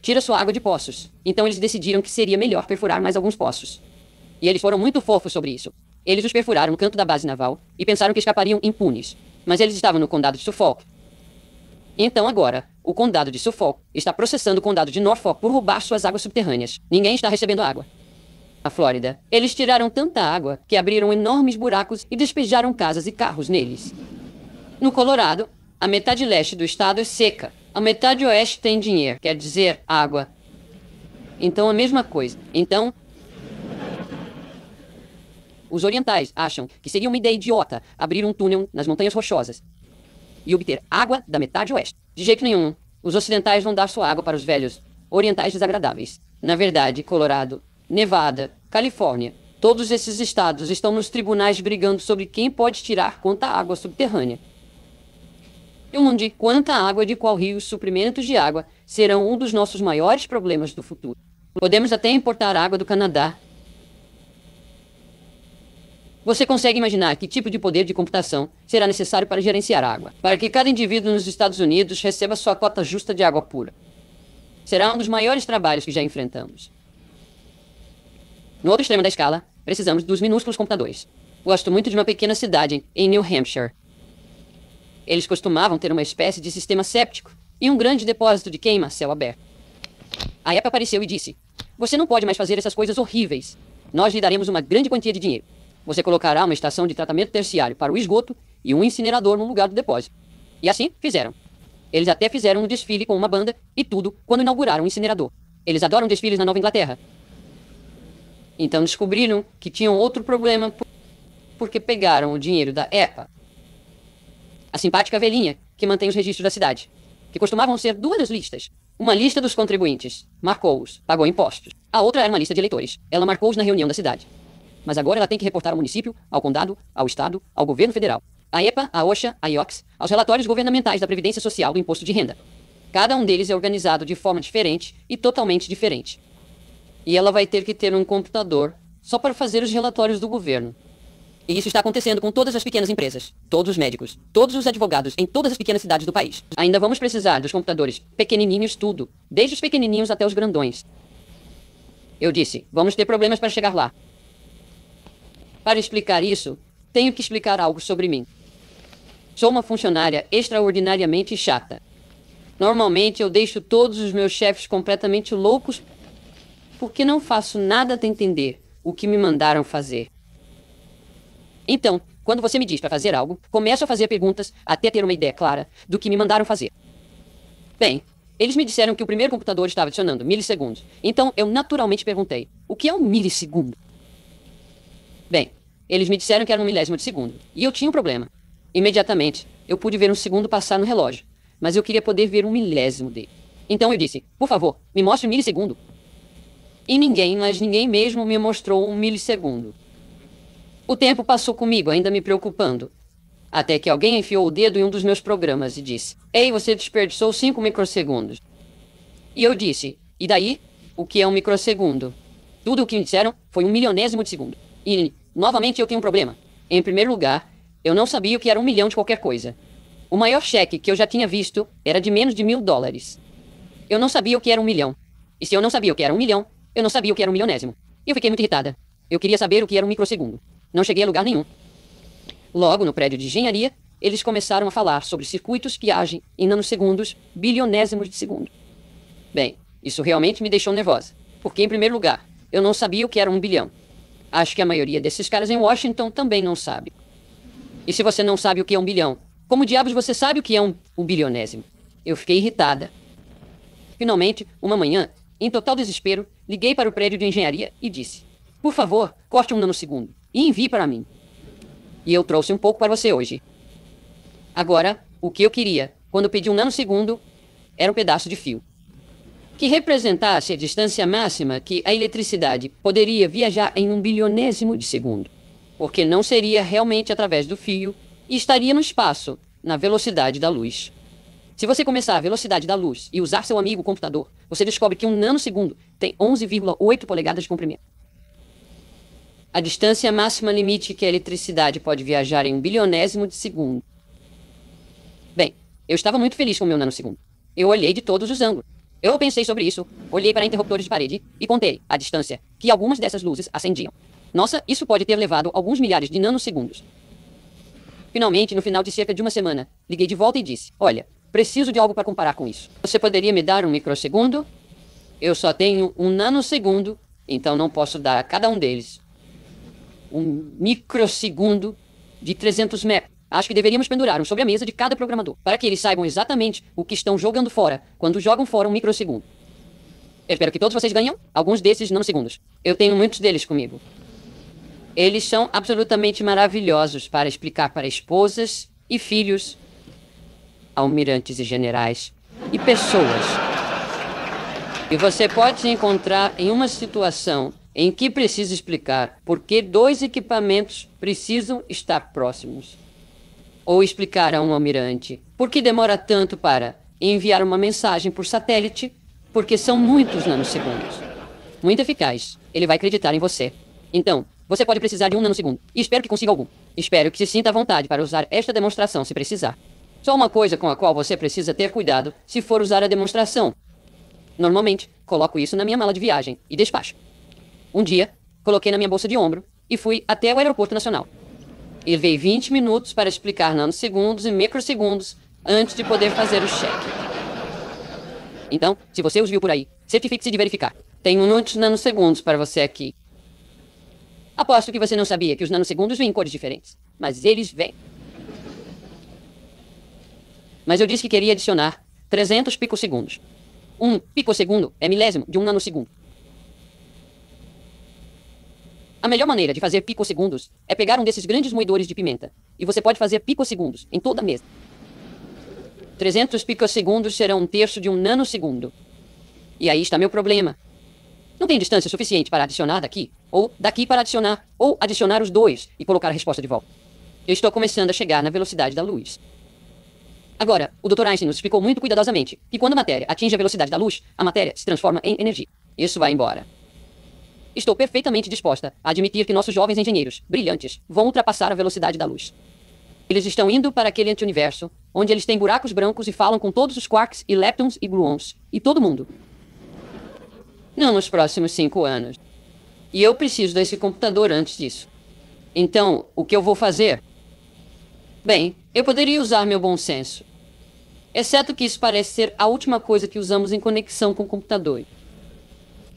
tira sua água de poços. Então eles decidiram que seria melhor perfurar mais alguns poços. E eles foram muito fofos sobre isso. Eles os perfuraram no canto da base naval e pensaram que escapariam impunes. Mas eles estavam no condado de Suffolk, então agora, o condado de Suffolk está processando o condado de Norfolk por roubar suas águas subterrâneas. Ninguém está recebendo água. Na Flórida, eles tiraram tanta água que abriram enormes buracos e despejaram casas e carros neles. No Colorado, a metade leste do estado é seca. A metade oeste tem dinheiro, quer dizer, água. Então a mesma coisa. Então, os orientais acham que seria uma ideia idiota abrir um túnel nas Montanhas Rochosas e obter água da metade oeste. De jeito nenhum, os ocidentais vão dar sua água para os velhos orientais desagradáveis. Na verdade, Colorado, Nevada, Califórnia, todos esses estados estão nos tribunais brigando sobre quem pode tirar quanta água subterrânea. E onde, quanta água de qual rio os suprimentos de água serão um dos nossos maiores problemas do futuro. Podemos até importar água do Canadá, você consegue imaginar que tipo de poder de computação será necessário para gerenciar água, para que cada indivíduo nos Estados Unidos receba sua cota justa de água pura. Será um dos maiores trabalhos que já enfrentamos. No outro extremo da escala, precisamos dos minúsculos computadores. Gosto muito de uma pequena cidade em New Hampshire. Eles costumavam ter uma espécie de sistema séptico e um grande depósito de queima a céu aberto. A Apple apareceu e disse: Você não pode mais fazer essas coisas horríveis. Nós lhe daremos uma grande quantia de dinheiro você colocará uma estação de tratamento terciário para o esgoto e um incinerador no lugar do depósito. E assim fizeram. Eles até fizeram um desfile com uma banda e tudo quando inauguraram o incinerador. Eles adoram desfiles na Nova Inglaterra. Então descobriram que tinham outro problema porque pegaram o dinheiro da EPA, a simpática velhinha que mantém os registros da cidade, que costumavam ser duas listas. Uma lista dos contribuintes, marcou-os, pagou impostos. A outra era uma lista de eleitores. Ela marcou-os na reunião da cidade mas agora ela tem que reportar ao município, ao condado, ao estado, ao governo federal, à EPA, à OSHA, à IOX, aos relatórios governamentais da Previdência Social do Imposto de Renda. Cada um deles é organizado de forma diferente e totalmente diferente. E ela vai ter que ter um computador só para fazer os relatórios do governo. E isso está acontecendo com todas as pequenas empresas, todos os médicos, todos os advogados em todas as pequenas cidades do país. Ainda vamos precisar dos computadores pequenininhos tudo, desde os pequenininhos até os grandões. Eu disse, vamos ter problemas para chegar lá. Para explicar isso, tenho que explicar algo sobre mim. Sou uma funcionária extraordinariamente chata. Normalmente eu deixo todos os meus chefes completamente loucos porque não faço nada de entender o que me mandaram fazer. Então, quando você me diz para fazer algo, começo a fazer perguntas até ter uma ideia clara do que me mandaram fazer. Bem, eles me disseram que o primeiro computador estava adicionando milissegundos. Então eu naturalmente perguntei: o que é um milissegundo? Bem, eles me disseram que era um milésimo de segundo. E eu tinha um problema. Imediatamente, eu pude ver um segundo passar no relógio. Mas eu queria poder ver um milésimo dele. Então eu disse, por favor, me mostre um milissegundo. E ninguém, mas ninguém mesmo me mostrou um milissegundo. O tempo passou comigo, ainda me preocupando. Até que alguém enfiou o dedo em um dos meus programas e disse: Ei, você desperdiçou cinco microsegundos. E eu disse: E daí? O que é um microsegundo? Tudo o que me disseram foi um milionésimo de segundo. E Novamente eu tenho um problema. Em primeiro lugar, eu não sabia o que era um milhão de qualquer coisa. O maior cheque que eu já tinha visto era de menos de mil dólares. Eu não sabia o que era um milhão. E se eu não sabia o que era um milhão, eu não sabia o que era um milionésimo. Eu fiquei muito irritada. Eu queria saber o que era um microsegundo. Não cheguei a lugar nenhum. Logo, no prédio de engenharia, eles começaram a falar sobre circuitos que agem em nanosegundos, bilionésimos de segundo. Bem, isso realmente me deixou nervosa. Porque, em primeiro lugar, eu não sabia o que era um bilhão. Acho que a maioria desses caras em Washington também não sabe. E se você não sabe o que é um bilhão, como diabos você sabe o que é um, um bilionésimo? Eu fiquei irritada. Finalmente, uma manhã, em total desespero, liguei para o prédio de engenharia e disse: Por favor, corte um nanosegundo e envie para mim. E eu trouxe um pouco para você hoje. Agora, o que eu queria, quando pedi um nanosegundo, era um pedaço de fio que representasse a distância máxima que a eletricidade poderia viajar em um bilionésimo de segundo, porque não seria realmente através do fio e estaria no espaço, na velocidade da luz. Se você começar a velocidade da luz e usar seu amigo computador, você descobre que um nanosegundo tem 11,8 polegadas de comprimento. A distância máxima limite que a eletricidade pode viajar em um bilionésimo de segundo. Bem, eu estava muito feliz com o meu nanosegundo. Eu olhei de todos os ângulos. Eu pensei sobre isso, olhei para interruptores de parede e contei, à distância, que algumas dessas luzes acendiam. Nossa, isso pode ter levado alguns milhares de nanosegundos. Finalmente, no final de cerca de uma semana, liguei de volta e disse: Olha, preciso de algo para comparar com isso. Você poderia me dar um microsegundo? Eu só tenho um nanosegundo, então não posso dar a cada um deles um microsegundo de 300 metros. Acho que deveríamos pendurar um sobre a mesa de cada programador, para que eles saibam exatamente o que estão jogando fora quando jogam fora um microsegundo. Eu espero que todos vocês ganham, alguns desses não segundos. Eu tenho muitos deles comigo. Eles são absolutamente maravilhosos para explicar para esposas e filhos, almirantes e generais e pessoas. E você pode se encontrar em uma situação em que precisa explicar por que dois equipamentos precisam estar próximos ou explicar a um almirante por que demora tanto para enviar uma mensagem por satélite, porque são muitos nanosegundos. Muito eficaz. Ele vai acreditar em você. Então, você pode precisar de um nanosegundo, e espero que consiga algum. Espero que se sinta à vontade para usar esta demonstração se precisar. Só uma coisa com a qual você precisa ter cuidado se for usar a demonstração. Normalmente, coloco isso na minha mala de viagem e despacho. Um dia, coloquei na minha bolsa de ombro e fui até o aeroporto nacional. Levei 20 minutos para explicar nanosegundos e microsegundos antes de poder fazer o cheque. Então, se você os viu por aí, certifique-se de verificar. Tem muitos nanosegundos para você aqui. Aposto que você não sabia que os nanosegundos vêm em cores diferentes, mas eles vêm. Mas eu disse que queria adicionar 300 picosegundos. Um picosegundo é milésimo de um nanosegundo. A melhor maneira de fazer picosegundos é pegar um desses grandes moedores de pimenta. E você pode fazer picosegundos em toda a mesa. 300 picosegundos serão um terço de um nanosegundo. E aí está meu problema. Não tem distância suficiente para adicionar daqui, ou daqui para adicionar, ou adicionar os dois e colocar a resposta de volta. Eu estou começando a chegar na velocidade da luz. Agora, o Dr. Einstein nos explicou muito cuidadosamente que quando a matéria atinge a velocidade da luz, a matéria se transforma em energia. Isso vai embora. Estou perfeitamente disposta a admitir que nossos jovens engenheiros, brilhantes, vão ultrapassar a velocidade da luz. Eles estão indo para aquele antiuniverso, onde eles têm buracos brancos e falam com todos os quarks e leptons e gluons, e todo mundo. Não nos próximos cinco anos. E eu preciso desse computador antes disso. Então, o que eu vou fazer? Bem, eu poderia usar meu bom senso. Exceto que isso parece ser a última coisa que usamos em conexão com o computador.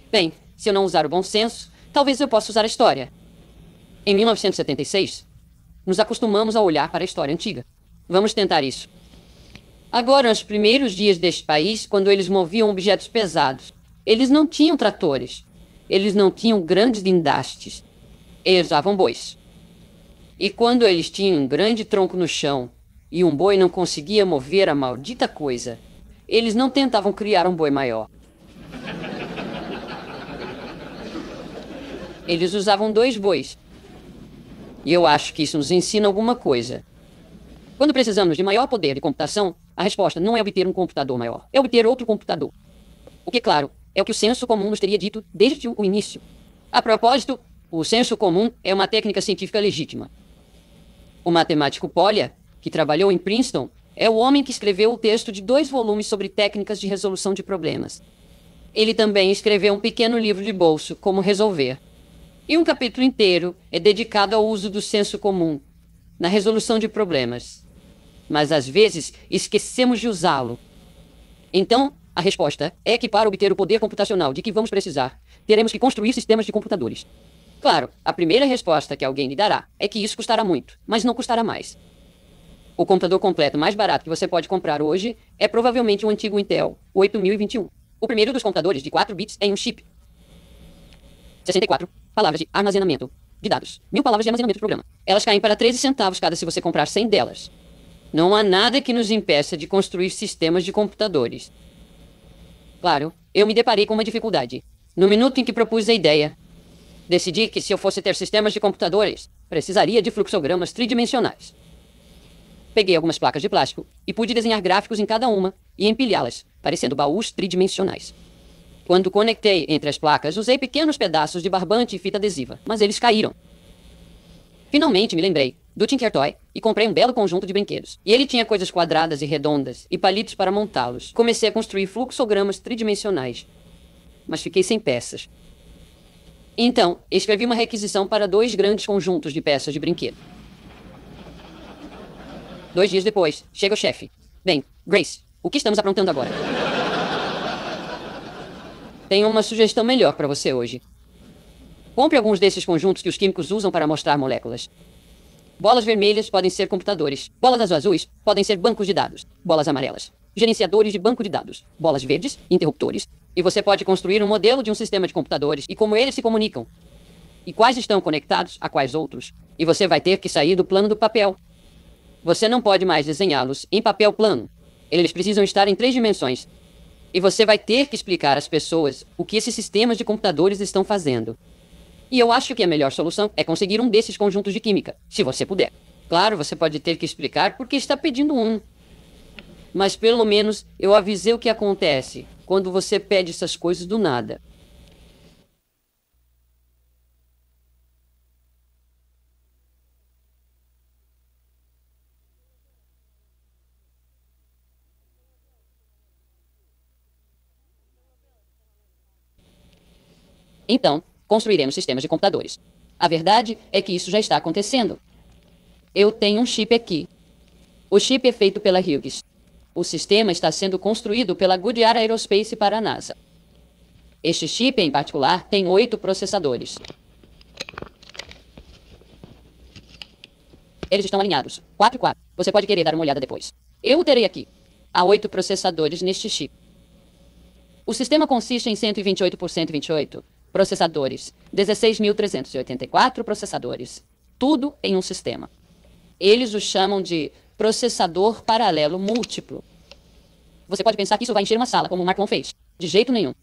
Bem, se eu não usar o bom senso, talvez eu possa usar a história. Em 1976, nos acostumamos a olhar para a história antiga. Vamos tentar isso. Agora, nos primeiros dias deste país, quando eles moviam objetos pesados, eles não tinham tratores, eles não tinham grandes guindastes. eles usavam bois. E quando eles tinham um grande tronco no chão e um boi não conseguia mover a maldita coisa, eles não tentavam criar um boi maior. Eles usavam dois bois. E eu acho que isso nos ensina alguma coisa. Quando precisamos de maior poder de computação, a resposta não é obter um computador maior, é obter outro computador. O que, claro, é o que o senso comum nos teria dito desde o início. A propósito, o senso comum é uma técnica científica legítima. O matemático Polya, que trabalhou em Princeton, é o homem que escreveu o texto de dois volumes sobre técnicas de resolução de problemas. Ele também escreveu um pequeno livro de bolso, Como Resolver. E um capítulo inteiro é dedicado ao uso do senso comum na resolução de problemas. Mas às vezes esquecemos de usá-lo. Então, a resposta é que para obter o poder computacional de que vamos precisar, teremos que construir sistemas de computadores. Claro, a primeira resposta que alguém lhe dará é que isso custará muito, mas não custará mais. O computador completo mais barato que você pode comprar hoje é provavelmente um antigo Intel 8021, o primeiro dos computadores de 4 bits em é um chip 64 palavras de armazenamento de dados. Mil palavras de armazenamento de programa. Elas caem para 13 centavos cada se você comprar 100 delas. Não há nada que nos impeça de construir sistemas de computadores. Claro, eu me deparei com uma dificuldade. No minuto em que propus a ideia, decidi que se eu fosse ter sistemas de computadores, precisaria de fluxogramas tridimensionais. Peguei algumas placas de plástico e pude desenhar gráficos em cada uma e empilhá-las, parecendo baús tridimensionais. Quando conectei entre as placas, usei pequenos pedaços de barbante e fita adesiva, mas eles caíram. Finalmente me lembrei do Tinker Toy e comprei um belo conjunto de brinquedos. E ele tinha coisas quadradas e redondas e palitos para montá-los. Comecei a construir fluxogramas tridimensionais, mas fiquei sem peças. Então, escrevi uma requisição para dois grandes conjuntos de peças de brinquedo. Dois dias depois, chega o chefe. Bem, Grace, o que estamos aprontando agora? Tenho uma sugestão melhor para você hoje. Compre alguns desses conjuntos que os químicos usam para mostrar moléculas. Bolas vermelhas podem ser computadores. Bolas azuis podem ser bancos de dados. Bolas amarelas, gerenciadores de banco de dados. Bolas verdes, interruptores. E você pode construir um modelo de um sistema de computadores e como eles se comunicam. E quais estão conectados a quais outros. E você vai ter que sair do plano do papel. Você não pode mais desenhá-los em papel plano. Eles precisam estar em três dimensões e você vai ter que explicar às pessoas o que esses sistemas de computadores estão fazendo. E eu acho que a melhor solução é conseguir um desses conjuntos de química, se você puder. Claro, você pode ter que explicar porque está pedindo um. Mas pelo menos eu avisei o que acontece quando você pede essas coisas do nada. Então, construiremos sistemas de computadores. A verdade é que isso já está acontecendo. Eu tenho um chip aqui. O chip é feito pela Hughes. O sistema está sendo construído pela Goodyear Aerospace para a NASA. Este chip, em particular, tem oito processadores. Eles estão alinhados. 4 e 4. Você pode querer dar uma olhada depois. Eu o terei aqui. Há oito processadores neste chip. O sistema consiste em 128 por 128, processadores, 16.384 processadores, tudo em um sistema. Eles o chamam de processador paralelo múltiplo. Você pode pensar que isso vai encher uma sala, como o Macron fez. De jeito nenhum.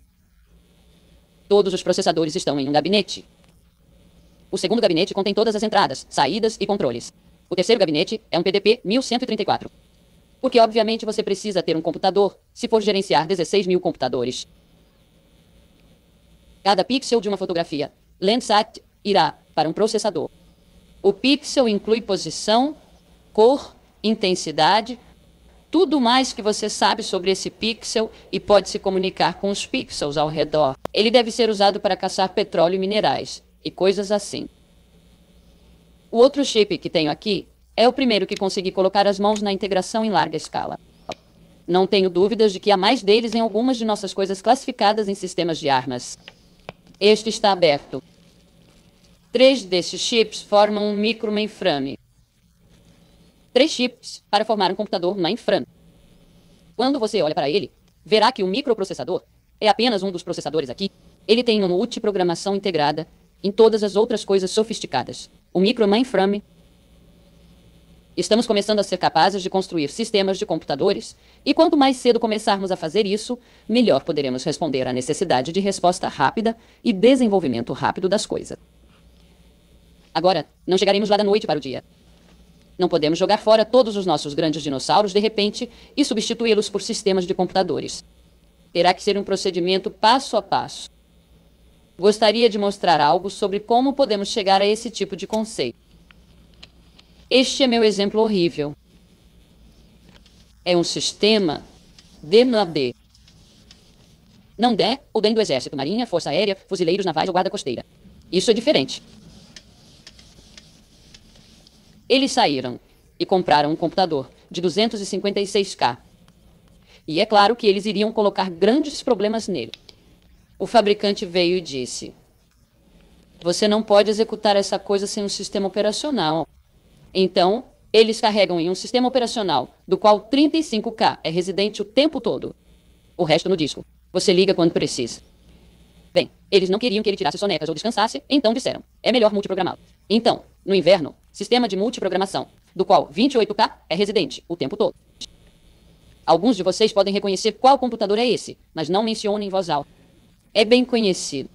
Todos os processadores estão em um gabinete. O segundo gabinete contém todas as entradas, saídas e controles. O terceiro gabinete é um PDP 1134. Porque, obviamente, você precisa ter um computador se for gerenciar 16 mil computadores. Cada pixel de uma fotografia Landsat irá para um processador. O pixel inclui posição, cor, intensidade, tudo mais que você sabe sobre esse pixel e pode se comunicar com os pixels ao redor. Ele deve ser usado para caçar petróleo e minerais e coisas assim. O outro chip que tenho aqui é o primeiro que consegui colocar as mãos na integração em larga escala. Não tenho dúvidas de que há mais deles em algumas de nossas coisas classificadas em sistemas de armas. Este está aberto. Três desses chips formam um micro mainframe. Três chips para formar um computador mainframe. Quando você olha para ele, verá que o microprocessador é apenas um dos processadores aqui. Ele tem uma multiprogramação integrada em todas as outras coisas sofisticadas. O micro mainframe Estamos começando a ser capazes de construir sistemas de computadores, e quanto mais cedo começarmos a fazer isso, melhor poderemos responder à necessidade de resposta rápida e desenvolvimento rápido das coisas. Agora, não chegaremos lá da noite para o dia. Não podemos jogar fora todos os nossos grandes dinossauros de repente e substituí-los por sistemas de computadores. Terá que ser um procedimento passo a passo. Gostaria de mostrar algo sobre como podemos chegar a esse tipo de conceito. Este é meu exemplo horrível. É um sistema DNAB. Não der o DEM do Exército, Marinha, Força Aérea, Fuzileiros Navais ou Guarda Costeira. Isso é diferente. Eles saíram e compraram um computador de 256K. E é claro que eles iriam colocar grandes problemas nele. O fabricante veio e disse: Você não pode executar essa coisa sem um sistema operacional. Então, eles carregam em um sistema operacional, do qual 35K é residente o tempo todo. O resto no disco. Você liga quando precisa. Bem, eles não queriam que ele tirasse sonecas ou descansasse, então disseram: é melhor multiprogramá-lo. Então, no inverno, sistema de multiprogramação, do qual 28K é residente o tempo todo. Alguns de vocês podem reconhecer qual computador é esse, mas não mencionem em voz alta. É bem conhecido.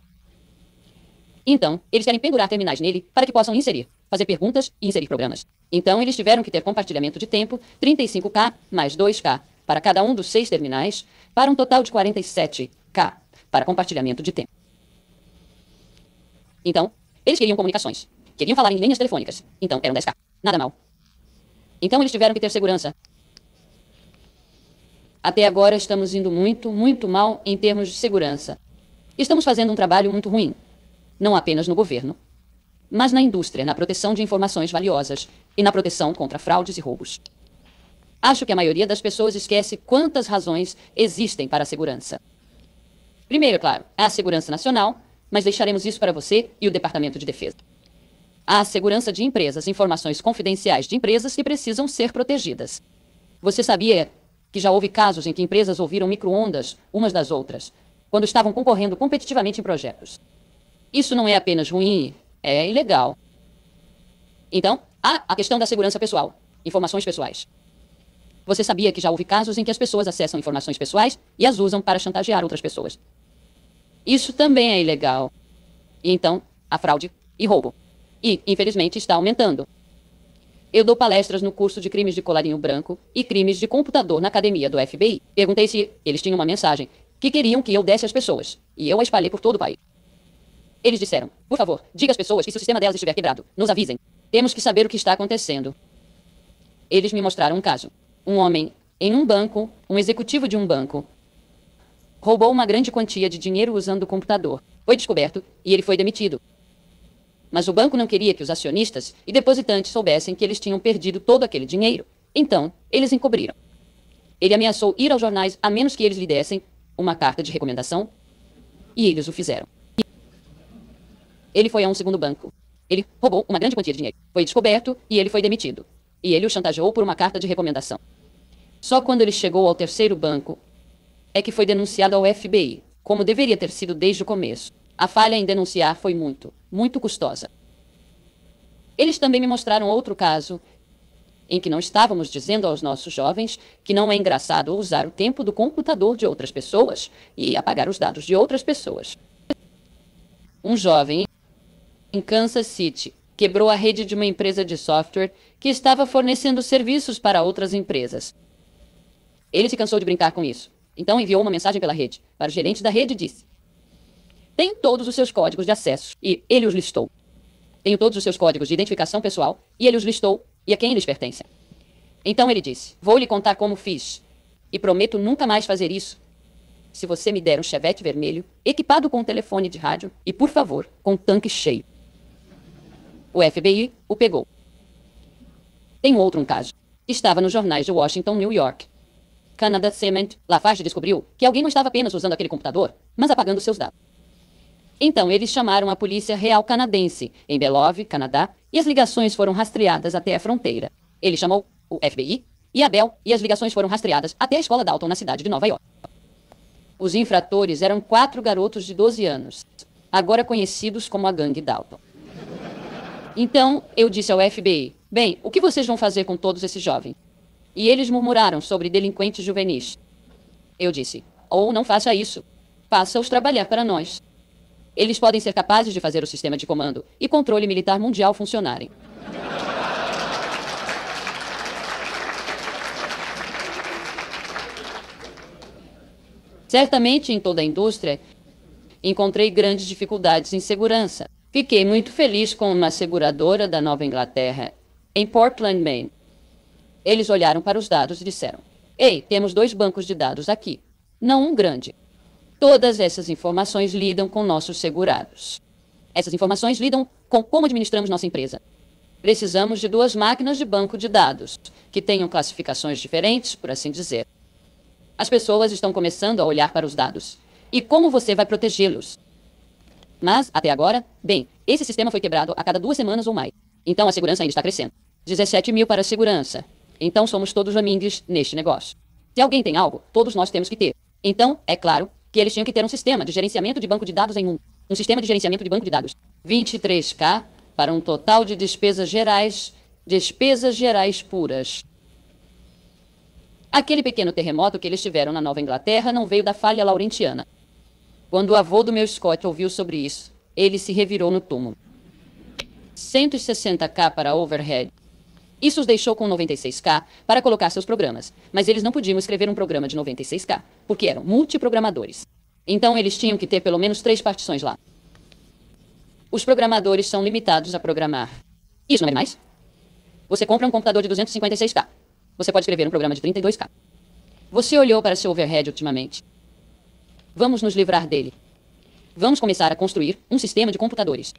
Então, eles querem pendurar terminais nele para que possam inserir fazer perguntas e inserir programas. Então, eles tiveram que ter compartilhamento de tempo, 35K mais 2K, para cada um dos seis terminais, para um total de 47K para compartilhamento de tempo. Então, eles queriam comunicações. Queriam falar em linhas telefônicas. Então, eram 10K. Nada mal. Então, eles tiveram que ter segurança. Até agora, estamos indo muito, muito mal em termos de segurança. Estamos fazendo um trabalho muito ruim. Não apenas no governo, mas na indústria, na proteção de informações valiosas e na proteção contra fraudes e roubos. Acho que a maioria das pessoas esquece quantas razões existem para a segurança. Primeiro, claro, a segurança nacional, mas deixaremos isso para você e o Departamento de Defesa. A segurança de empresas, informações confidenciais de empresas que precisam ser protegidas. Você sabia que já houve casos em que empresas ouviram microondas umas das outras, quando estavam concorrendo competitivamente em projetos. Isso não é apenas ruim é ilegal. Então, há a questão da segurança pessoal, informações pessoais. Você sabia que já houve casos em que as pessoas acessam informações pessoais e as usam para chantagear outras pessoas? Isso também é ilegal. E então, a fraude e roubo. E, infelizmente, está aumentando. Eu dou palestras no curso de crimes de colarinho branco e crimes de computador na academia do FBI. Perguntei se eles tinham uma mensagem que queriam que eu desse às pessoas, e eu a espalhei por todo o país. Eles disseram: Por favor, diga às pessoas que se o sistema delas estiver quebrado, nos avisem. Temos que saber o que está acontecendo. Eles me mostraram um caso. Um homem em um banco, um executivo de um banco, roubou uma grande quantia de dinheiro usando o computador. Foi descoberto e ele foi demitido. Mas o banco não queria que os acionistas e depositantes soubessem que eles tinham perdido todo aquele dinheiro. Então, eles encobriram. Ele ameaçou ir aos jornais a menos que eles lhe dessem uma carta de recomendação, e eles o fizeram. Ele foi a um segundo banco. Ele roubou uma grande quantia de dinheiro. Foi descoberto e ele foi demitido. E ele o chantageou por uma carta de recomendação. Só quando ele chegou ao terceiro banco é que foi denunciado ao FBI, como deveria ter sido desde o começo. A falha em denunciar foi muito, muito custosa. Eles também me mostraram outro caso em que não estávamos dizendo aos nossos jovens que não é engraçado usar o tempo do computador de outras pessoas e apagar os dados de outras pessoas. Um jovem em Kansas City, quebrou a rede de uma empresa de software que estava fornecendo serviços para outras empresas. Ele se cansou de brincar com isso, então enviou uma mensagem pela rede para o gerente da rede e disse: Tenho todos os seus códigos de acesso e ele os listou. Tenho todos os seus códigos de identificação pessoal e ele os listou e a quem eles pertencem. Então ele disse: Vou lhe contar como fiz e prometo nunca mais fazer isso. Se você me der um chevette vermelho, equipado com um telefone de rádio e, por favor, com um tanque cheio. O FBI o pegou. Tem outro um caso. Estava nos jornais de Washington, New York. Canada Cement, Lafarge descobriu que alguém não estava apenas usando aquele computador, mas apagando seus dados. Então eles chamaram a Polícia Real Canadense, em Belove, Canadá, e as ligações foram rastreadas até a fronteira. Ele chamou o FBI e a Bell, e as ligações foram rastreadas até a escola Dalton na cidade de Nova York. Os infratores eram quatro garotos de 12 anos, agora conhecidos como a Gangue Dalton. Então, eu disse ao FBI: Bem, o que vocês vão fazer com todos esses jovens? E eles murmuraram sobre delinquentes juvenis. Eu disse: Ou não faça isso. Faça-os trabalhar para nós. Eles podem ser capazes de fazer o sistema de comando e controle militar mundial funcionarem. Certamente em toda a indústria, encontrei grandes dificuldades em segurança. Fiquei muito feliz com uma seguradora da Nova Inglaterra em Portland, Maine. Eles olharam para os dados e disseram: Ei, temos dois bancos de dados aqui, não um grande. Todas essas informações lidam com nossos segurados. Essas informações lidam com como administramos nossa empresa. Precisamos de duas máquinas de banco de dados, que tenham classificações diferentes, por assim dizer. As pessoas estão começando a olhar para os dados. E como você vai protegê-los? Mas, até agora, bem, esse sistema foi quebrado a cada duas semanas ou mais. Então a segurança ainda está crescendo. 17 mil para a segurança. Então somos todos amingues neste negócio. Se alguém tem algo, todos nós temos que ter. Então, é claro, que eles tinham que ter um sistema de gerenciamento de banco de dados em um. Um sistema de gerenciamento de banco de dados. 23K para um total de despesas gerais, despesas gerais puras. Aquele pequeno terremoto que eles tiveram na Nova Inglaterra não veio da falha laurentiana. Quando o avô do meu Scott ouviu sobre isso, ele se revirou no túmulo. 160k para overhead. Isso os deixou com 96k para colocar seus programas, mas eles não podiam escrever um programa de 96k, porque eram multiprogramadores. Então eles tinham que ter pelo menos três partições lá. Os programadores são limitados a programar. Isso não é mais? Você compra um computador de 256k. Você pode escrever um programa de 32k. Você olhou para seu overhead ultimamente. Vamos nos livrar dele. Vamos começar a construir um sistema de computadores.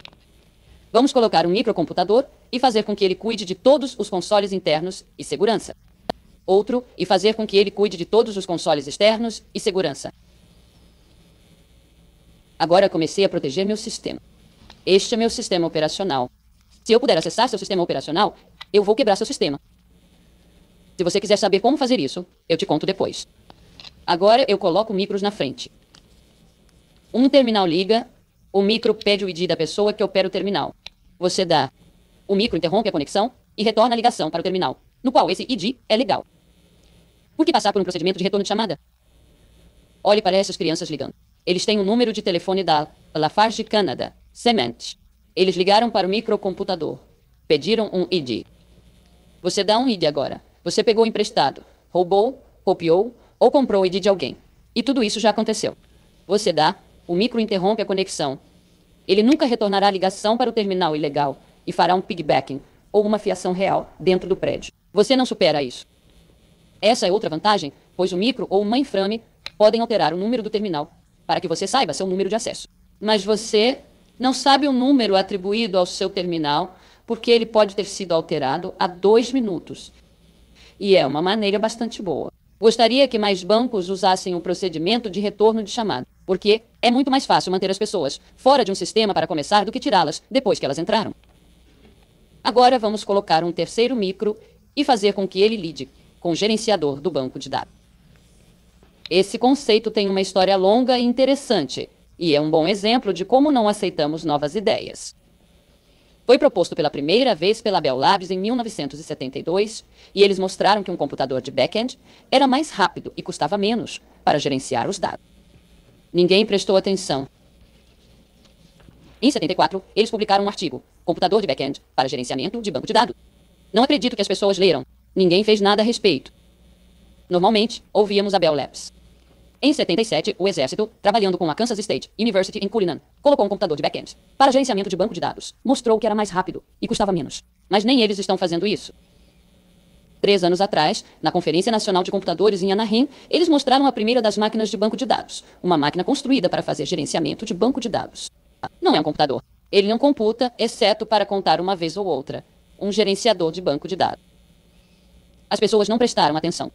Vamos colocar um microcomputador e fazer com que ele cuide de todos os consoles internos e segurança. Outro e fazer com que ele cuide de todos os consoles externos e segurança. Agora comecei a proteger meu sistema. Este é meu sistema operacional. Se eu puder acessar seu sistema operacional, eu vou quebrar seu sistema. Se você quiser saber como fazer isso, eu te conto depois. Agora eu coloco micros na frente. Um terminal liga, o micro pede o ID da pessoa que opera o terminal. Você dá. O micro interrompe a conexão e retorna a ligação para o terminal, no qual esse ID é legal. Por que passar por um procedimento de retorno de chamada? Olhe para essas crianças ligando. Eles têm o um número de telefone da Lafarge Canada, Cement. Eles ligaram para o microcomputador. Pediram um ID. Você dá um ID agora. Você pegou emprestado, roubou, copiou ou comprou o ID de alguém. E tudo isso já aconteceu. Você dá o micro interrompe a conexão. Ele nunca retornará a ligação para o terminal ilegal e fará um piggybacking, ou uma fiação real, dentro do prédio. Você não supera isso. Essa é outra vantagem, pois o micro ou o mainframe podem alterar o número do terminal, para que você saiba seu número de acesso. Mas você não sabe o número atribuído ao seu terminal, porque ele pode ter sido alterado há dois minutos. E é uma maneira bastante boa. Gostaria que mais bancos usassem o procedimento de retorno de chamada. Porque é muito mais fácil manter as pessoas fora de um sistema para começar do que tirá-las depois que elas entraram. Agora vamos colocar um terceiro micro e fazer com que ele lide com o gerenciador do banco de dados. Esse conceito tem uma história longa e interessante, e é um bom exemplo de como não aceitamos novas ideias. Foi proposto pela primeira vez pela Bell Labs em 1972, e eles mostraram que um computador de back-end era mais rápido e custava menos para gerenciar os dados. Ninguém prestou atenção. Em 74, eles publicaram um artigo, Computador de Backend, para gerenciamento de banco de dados. Não acredito que as pessoas leram. Ninguém fez nada a respeito. Normalmente, ouvíamos a Bell Labs. Em 77, o Exército, trabalhando com a Kansas State University em Cullinan, colocou um computador de back-end para gerenciamento de banco de dados. Mostrou que era mais rápido e custava menos. Mas nem eles estão fazendo isso. Três anos atrás, na Conferência Nacional de Computadores em Anaheim, eles mostraram a primeira das máquinas de banco de dados, uma máquina construída para fazer gerenciamento de banco de dados. Não é um computador. Ele não computa, exceto para contar uma vez ou outra. Um gerenciador de banco de dados. As pessoas não prestaram atenção.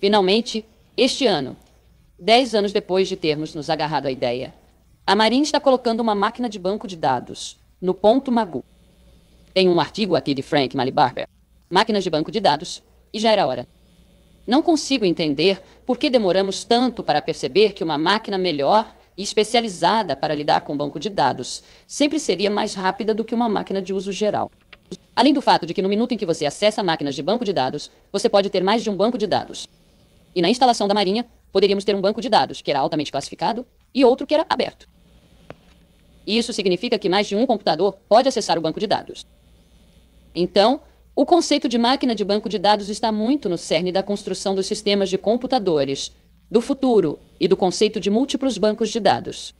Finalmente, este ano, dez anos depois de termos nos agarrado à ideia, a Marinha está colocando uma máquina de banco de dados no ponto Magu. Tem um artigo aqui de Frank Malibarber máquinas de banco de dados, e já era hora. Não consigo entender por que demoramos tanto para perceber que uma máquina melhor e especializada para lidar com banco de dados sempre seria mais rápida do que uma máquina de uso geral. Além do fato de que no minuto em que você acessa máquinas de banco de dados, você pode ter mais de um banco de dados. E na instalação da Marinha, poderíamos ter um banco de dados que era altamente classificado e outro que era aberto. Isso significa que mais de um computador pode acessar o banco de dados. Então, o conceito de máquina de banco de dados está muito no cerne da construção dos sistemas de computadores, do futuro e do conceito de múltiplos bancos de dados.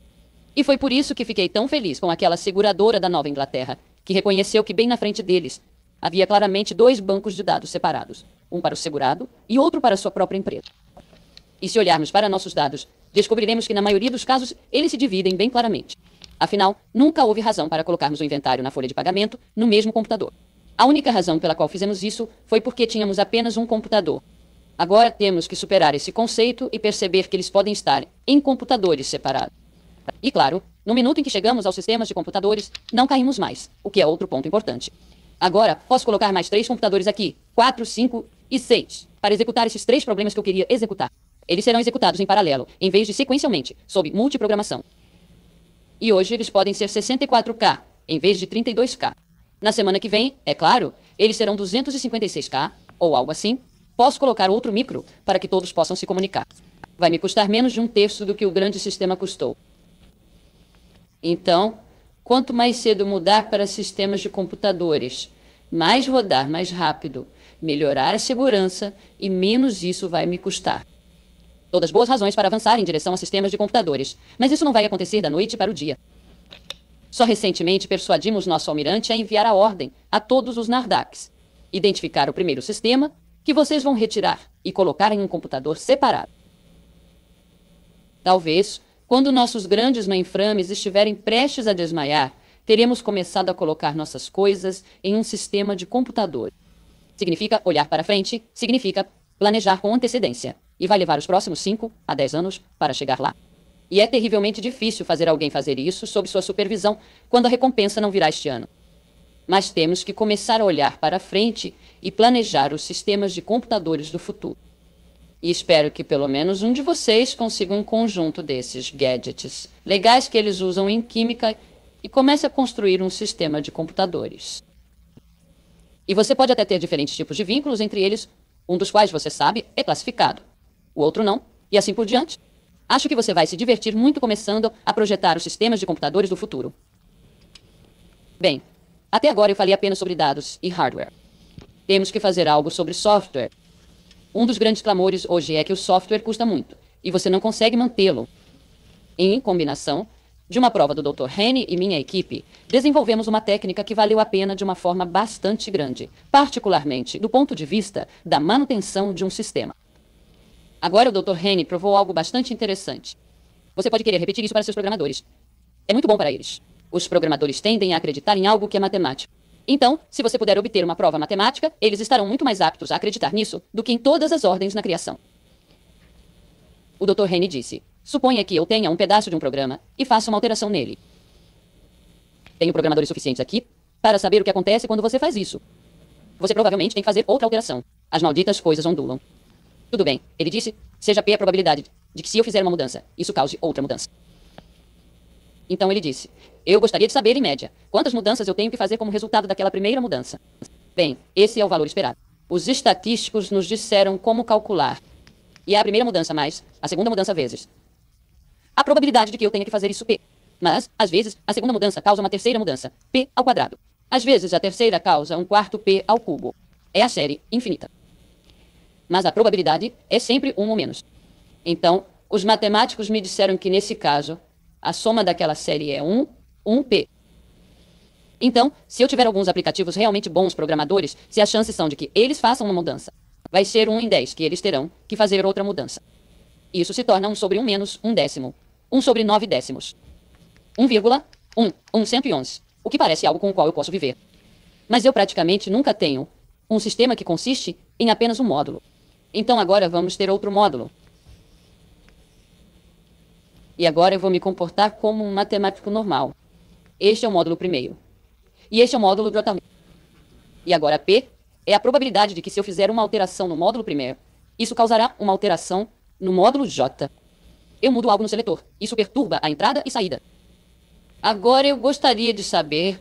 E foi por isso que fiquei tão feliz com aquela seguradora da Nova Inglaterra, que reconheceu que bem na frente deles havia claramente dois bancos de dados separados, um para o segurado e outro para sua própria empresa. E se olharmos para nossos dados, descobriremos que na maioria dos casos eles se dividem bem claramente. Afinal, nunca houve razão para colocarmos o inventário na folha de pagamento no mesmo computador. A única razão pela qual fizemos isso foi porque tínhamos apenas um computador. Agora temos que superar esse conceito e perceber que eles podem estar em computadores separados. E claro, no minuto em que chegamos aos sistemas de computadores, não caímos mais, o que é outro ponto importante. Agora, posso colocar mais três computadores aqui, quatro, cinco e seis, para executar esses três problemas que eu queria executar. Eles serão executados em paralelo, em vez de sequencialmente, sob multiprogramação. E hoje eles podem ser 64K, em vez de 32K. Na semana que vem, é claro, eles serão 256K, ou algo assim. Posso colocar outro micro para que todos possam se comunicar. Vai me custar menos de um terço do que o grande sistema custou. Então, quanto mais cedo mudar para sistemas de computadores, mais rodar mais rápido, melhorar a segurança e menos isso vai me custar. Todas boas razões para avançar em direção a sistemas de computadores, mas isso não vai acontecer da noite para o dia. Só recentemente persuadimos nosso almirante a enviar a ordem a todos os Nardaks: Identificar o primeiro sistema, que vocês vão retirar e colocar em um computador separado. Talvez, quando nossos grandes mainframes estiverem prestes a desmaiar, teremos começado a colocar nossas coisas em um sistema de computador. Significa olhar para frente, significa planejar com antecedência, e vai levar os próximos 5 a 10 anos para chegar lá. E é terrivelmente difícil fazer alguém fazer isso sob sua supervisão quando a recompensa não virá este ano. Mas temos que começar a olhar para frente e planejar os sistemas de computadores do futuro. E espero que pelo menos um de vocês consiga um conjunto desses gadgets legais que eles usam em química e comece a construir um sistema de computadores. E você pode até ter diferentes tipos de vínculos entre eles, um dos quais você sabe é classificado, o outro não, e assim por diante. Acho que você vai se divertir muito começando a projetar os sistemas de computadores do futuro. Bem, até agora eu falei apenas sobre dados e hardware. Temos que fazer algo sobre software. Um dos grandes clamores hoje é que o software custa muito e você não consegue mantê-lo. Em combinação de uma prova do Dr. Rene e minha equipe, desenvolvemos uma técnica que valeu a pena de uma forma bastante grande, particularmente do ponto de vista da manutenção de um sistema. Agora o Dr. Henry provou algo bastante interessante. Você pode querer repetir isso para seus programadores. É muito bom para eles. Os programadores tendem a acreditar em algo que é matemático. Então, se você puder obter uma prova matemática, eles estarão muito mais aptos a acreditar nisso do que em todas as ordens na criação. O Dr. Henry disse: Suponha que eu tenha um pedaço de um programa e faça uma alteração nele. Tenho programadores suficientes aqui para saber o que acontece quando você faz isso. Você provavelmente tem que fazer outra alteração. As malditas coisas ondulam. Tudo bem, ele disse, seja P a probabilidade de que se eu fizer uma mudança, isso cause outra mudança. Então ele disse, eu gostaria de saber, em média, quantas mudanças eu tenho que fazer como resultado daquela primeira mudança. Bem, esse é o valor esperado. Os estatísticos nos disseram como calcular. E é a primeira mudança mais, a segunda mudança vezes. A probabilidade de que eu tenha que fazer isso P. Mas, às vezes, a segunda mudança causa uma terceira mudança, P ao quadrado. Às vezes, a terceira causa um quarto P ao cubo. É a série infinita mas a probabilidade é sempre 1 ou menos. Então, os matemáticos me disseram que nesse caso, a soma daquela série é 1, 1p. Então, se eu tiver alguns aplicativos realmente bons programadores, se as chances são de que eles façam uma mudança, vai ser 1 em 10 que eles terão que fazer outra mudança. Isso se torna 1 sobre 1 menos 1 décimo. 1 sobre 9 décimos. 1,1, 111, o que parece algo com o qual eu posso viver. Mas eu praticamente nunca tenho um sistema que consiste em apenas um módulo. Então agora vamos ter outro módulo. E agora eu vou me comportar como um matemático normal. Este é o módulo primeiro. E este é o módulo J. E agora P é a probabilidade de que se eu fizer uma alteração no módulo primeiro, isso causará uma alteração no módulo J. Eu mudo algo no seletor. Isso perturba a entrada e saída. Agora eu gostaria de saber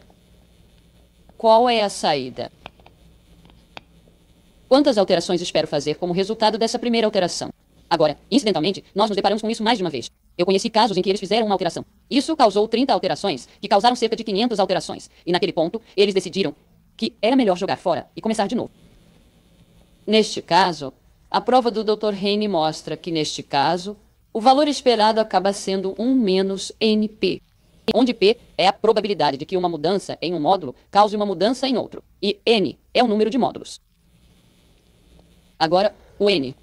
qual é a saída. Quantas alterações espero fazer como resultado dessa primeira alteração? Agora, incidentalmente, nós nos deparamos com isso mais de uma vez. Eu conheci casos em que eles fizeram uma alteração. Isso causou 30 alterações, que causaram cerca de 500 alterações. E naquele ponto, eles decidiram que era melhor jogar fora e começar de novo. Neste caso, a prova do Dr. Heine mostra que, neste caso, o valor esperado acaba sendo 1 menos NP, onde P é a probabilidade de que uma mudança em um módulo cause uma mudança em outro, e N é o número de módulos. Agora, o N.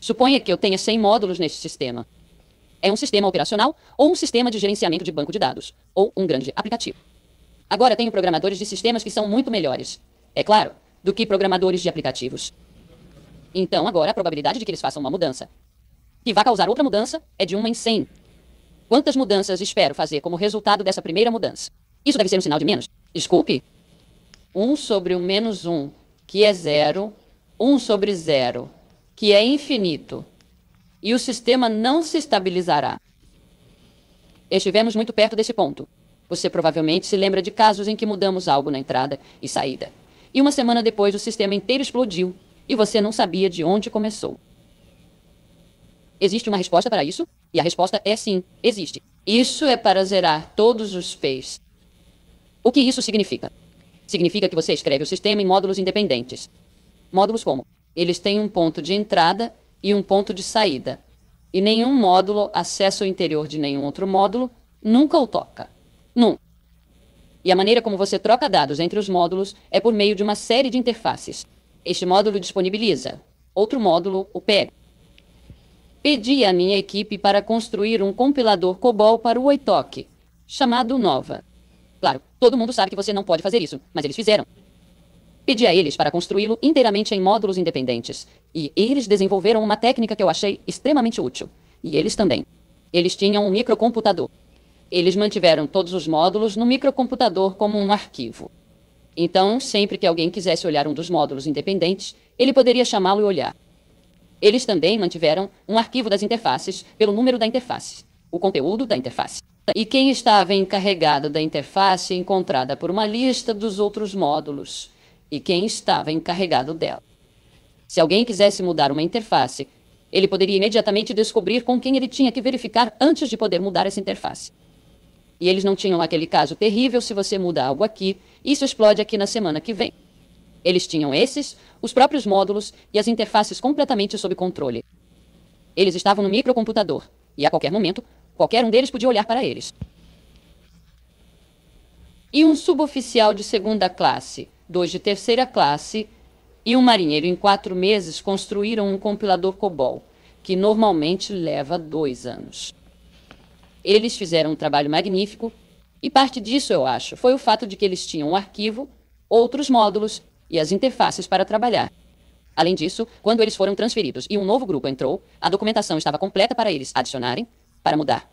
Suponha que eu tenha 100 módulos neste sistema. É um sistema operacional ou um sistema de gerenciamento de banco de dados, ou um grande aplicativo. Agora tenho programadores de sistemas que são muito melhores, é claro, do que programadores de aplicativos. Então, agora, a probabilidade de que eles façam uma mudança que vá causar outra mudança é de 1 em 100. Quantas mudanças espero fazer como resultado dessa primeira mudança? Isso deve ser um sinal de menos. Desculpe. 1 sobre o menos 1, que é zero, 1 sobre zero, que é infinito, e o sistema não se estabilizará. Estivemos muito perto desse ponto. Você provavelmente se lembra de casos em que mudamos algo na entrada e saída. E uma semana depois o sistema inteiro explodiu e você não sabia de onde começou. Existe uma resposta para isso? E a resposta é sim, existe. Isso é para zerar todos os pés. O que isso significa? Significa que você escreve o sistema em módulos independentes. Módulos como? Eles têm um ponto de entrada e um ponto de saída. E nenhum módulo acessa o interior de nenhum outro módulo, nunca o toca. Nunca. E a maneira como você troca dados entre os módulos é por meio de uma série de interfaces. Este módulo disponibiliza, outro módulo o pega. Pedi à minha equipe para construir um compilador COBOL para o Oitok, chamado Nova. Claro, todo mundo sabe que você não pode fazer isso, mas eles fizeram. Pedi a eles para construí-lo inteiramente em módulos independentes. E eles desenvolveram uma técnica que eu achei extremamente útil. E eles também. Eles tinham um microcomputador. Eles mantiveram todos os módulos no microcomputador como um arquivo. Então, sempre que alguém quisesse olhar um dos módulos independentes, ele poderia chamá-lo e olhar. Eles também mantiveram um arquivo das interfaces pelo número da interface, o conteúdo da interface. E quem estava encarregado da interface encontrada por uma lista dos outros módulos e quem estava encarregado dela. Se alguém quisesse mudar uma interface, ele poderia imediatamente descobrir com quem ele tinha que verificar antes de poder mudar essa interface. E eles não tinham aquele caso terrível: se você muda algo aqui, isso explode aqui na semana que vem. Eles tinham esses, os próprios módulos e as interfaces completamente sob controle. Eles estavam no microcomputador, e a qualquer momento, qualquer um deles podia olhar para eles. E um suboficial de segunda classe dois de terceira classe e um marinheiro em quatro meses construíram um compilador COBOL, que normalmente leva dois anos. Eles fizeram um trabalho magnífico e parte disso, eu acho, foi o fato de que eles tinham um arquivo, outros módulos e as interfaces para trabalhar. Além disso, quando eles foram transferidos e um novo grupo entrou, a documentação estava completa para eles adicionarem, para mudar.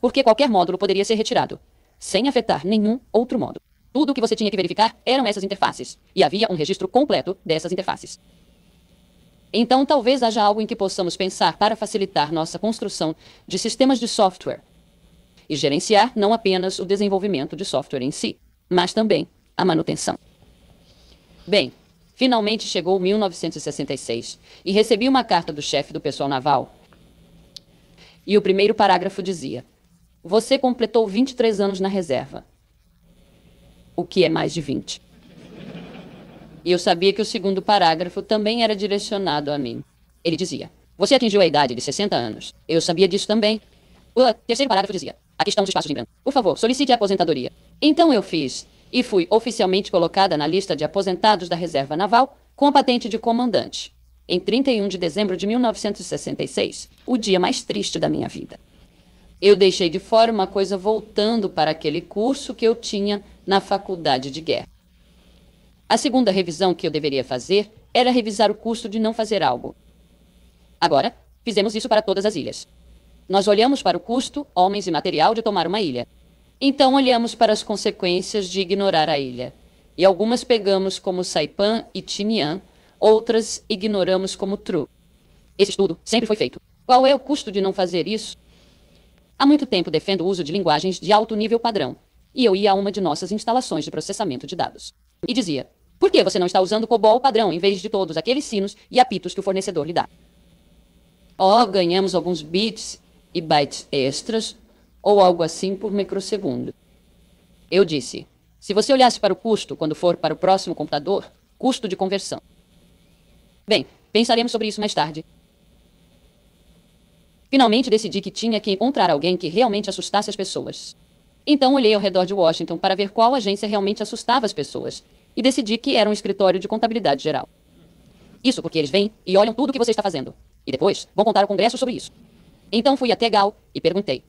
Porque qualquer módulo poderia ser retirado, sem afetar nenhum outro módulo. Tudo o que você tinha que verificar eram essas interfaces, e havia um registro completo dessas interfaces. Então, talvez haja algo em que possamos pensar para facilitar nossa construção de sistemas de software e gerenciar não apenas o desenvolvimento de software em si, mas também a manutenção. Bem, finalmente chegou 1966 e recebi uma carta do chefe do pessoal naval. E o primeiro parágrafo dizia: Você completou 23 anos na reserva o que é mais de 20. E eu sabia que o segundo parágrafo também era direcionado a mim. Ele dizia: Você atingiu a idade de 60 anos. Eu sabia disso também. O terceiro parágrafo dizia: Aqui estão os espaços em branco. Por favor, solicite a aposentadoria. Então eu fiz, e fui oficialmente colocada na lista de aposentados da Reserva Naval com a patente de comandante. Em 31 de dezembro de 1966, o dia mais triste da minha vida. Eu deixei de fora uma coisa voltando para aquele curso que eu tinha na faculdade de guerra. A segunda revisão que eu deveria fazer era revisar o custo de não fazer algo. Agora, fizemos isso para todas as ilhas. Nós olhamos para o custo, homens e material de tomar uma ilha. Então olhamos para as consequências de ignorar a ilha. E algumas pegamos como Saipan e Tinian, outras ignoramos como Tru. Esse estudo sempre foi feito. Qual é o custo de não fazer isso? Há muito tempo defendo o uso de linguagens de alto nível padrão, e eu ia a uma de nossas instalações de processamento de dados. E dizia: Por que você não está usando COBOL padrão em vez de todos aqueles sinos e apitos que o fornecedor lhe dá? oh, ganhamos alguns bits e bytes extras, ou algo assim por microsegundo. Eu disse: Se você olhasse para o custo quando for para o próximo computador, custo de conversão. Bem, pensaremos sobre isso mais tarde. Finalmente decidi que tinha que encontrar alguém que realmente assustasse as pessoas. Então olhei ao redor de Washington para ver qual agência realmente assustava as pessoas e decidi que era um escritório de contabilidade geral. Isso porque eles vêm e olham tudo o que você está fazendo. E depois vão contar ao Congresso sobre isso. Então fui até Gal e perguntei: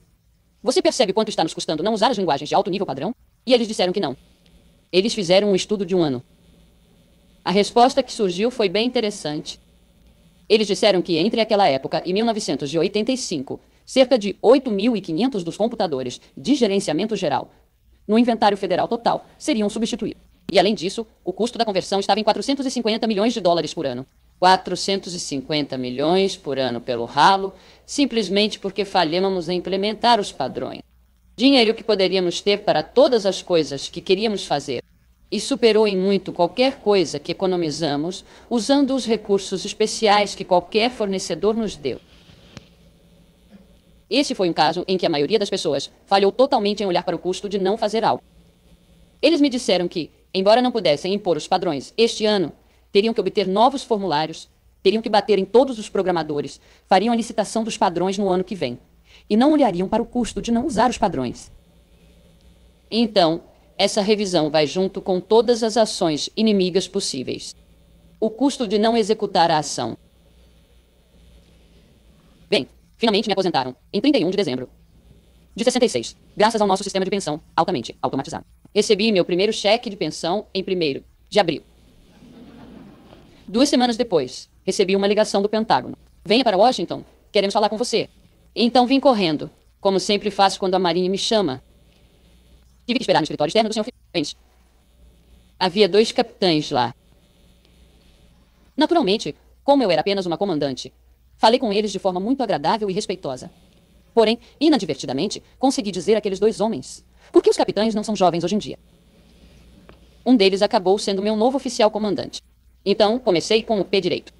Você percebe quanto está nos custando não usar as linguagens de alto nível padrão? E eles disseram que não. Eles fizeram um estudo de um ano. A resposta que surgiu foi bem interessante. Eles disseram que entre aquela época e 1985, cerca de 8.500 dos computadores de gerenciamento geral no inventário federal total seriam substituídos. E, além disso, o custo da conversão estava em 450 milhões de dólares por ano. 450 milhões por ano pelo ralo, simplesmente porque falhamos em implementar os padrões. Dinheiro que poderíamos ter para todas as coisas que queríamos fazer e superou em muito qualquer coisa que economizamos usando os recursos especiais que qualquer fornecedor nos deu. Este foi um caso em que a maioria das pessoas falhou totalmente em olhar para o custo de não fazer algo. Eles me disseram que, embora não pudessem impor os padrões este ano, teriam que obter novos formulários, teriam que bater em todos os programadores, fariam a licitação dos padrões no ano que vem, e não olhariam para o custo de não usar os padrões. Então, essa revisão vai junto com todas as ações inimigas possíveis. O custo de não executar a ação. Finalmente me aposentaram, em 31 de dezembro de 66, graças ao nosso sistema de pensão altamente automatizado. Recebi meu primeiro cheque de pensão em 1 de abril. Duas semanas depois, recebi uma ligação do Pentágono. Venha para Washington, queremos falar com você. Então vim correndo, como sempre faço quando a Marinha me chama. Tive que esperar no escritório externo do Sr. Fitz. Havia dois capitães lá. Naturalmente, como eu era apenas uma comandante, Falei com eles de forma muito agradável e respeitosa. Porém, inadvertidamente, consegui dizer àqueles dois homens: por que os capitães não são jovens hoje em dia? Um deles acabou sendo meu novo oficial comandante. Então, comecei com o pé direito.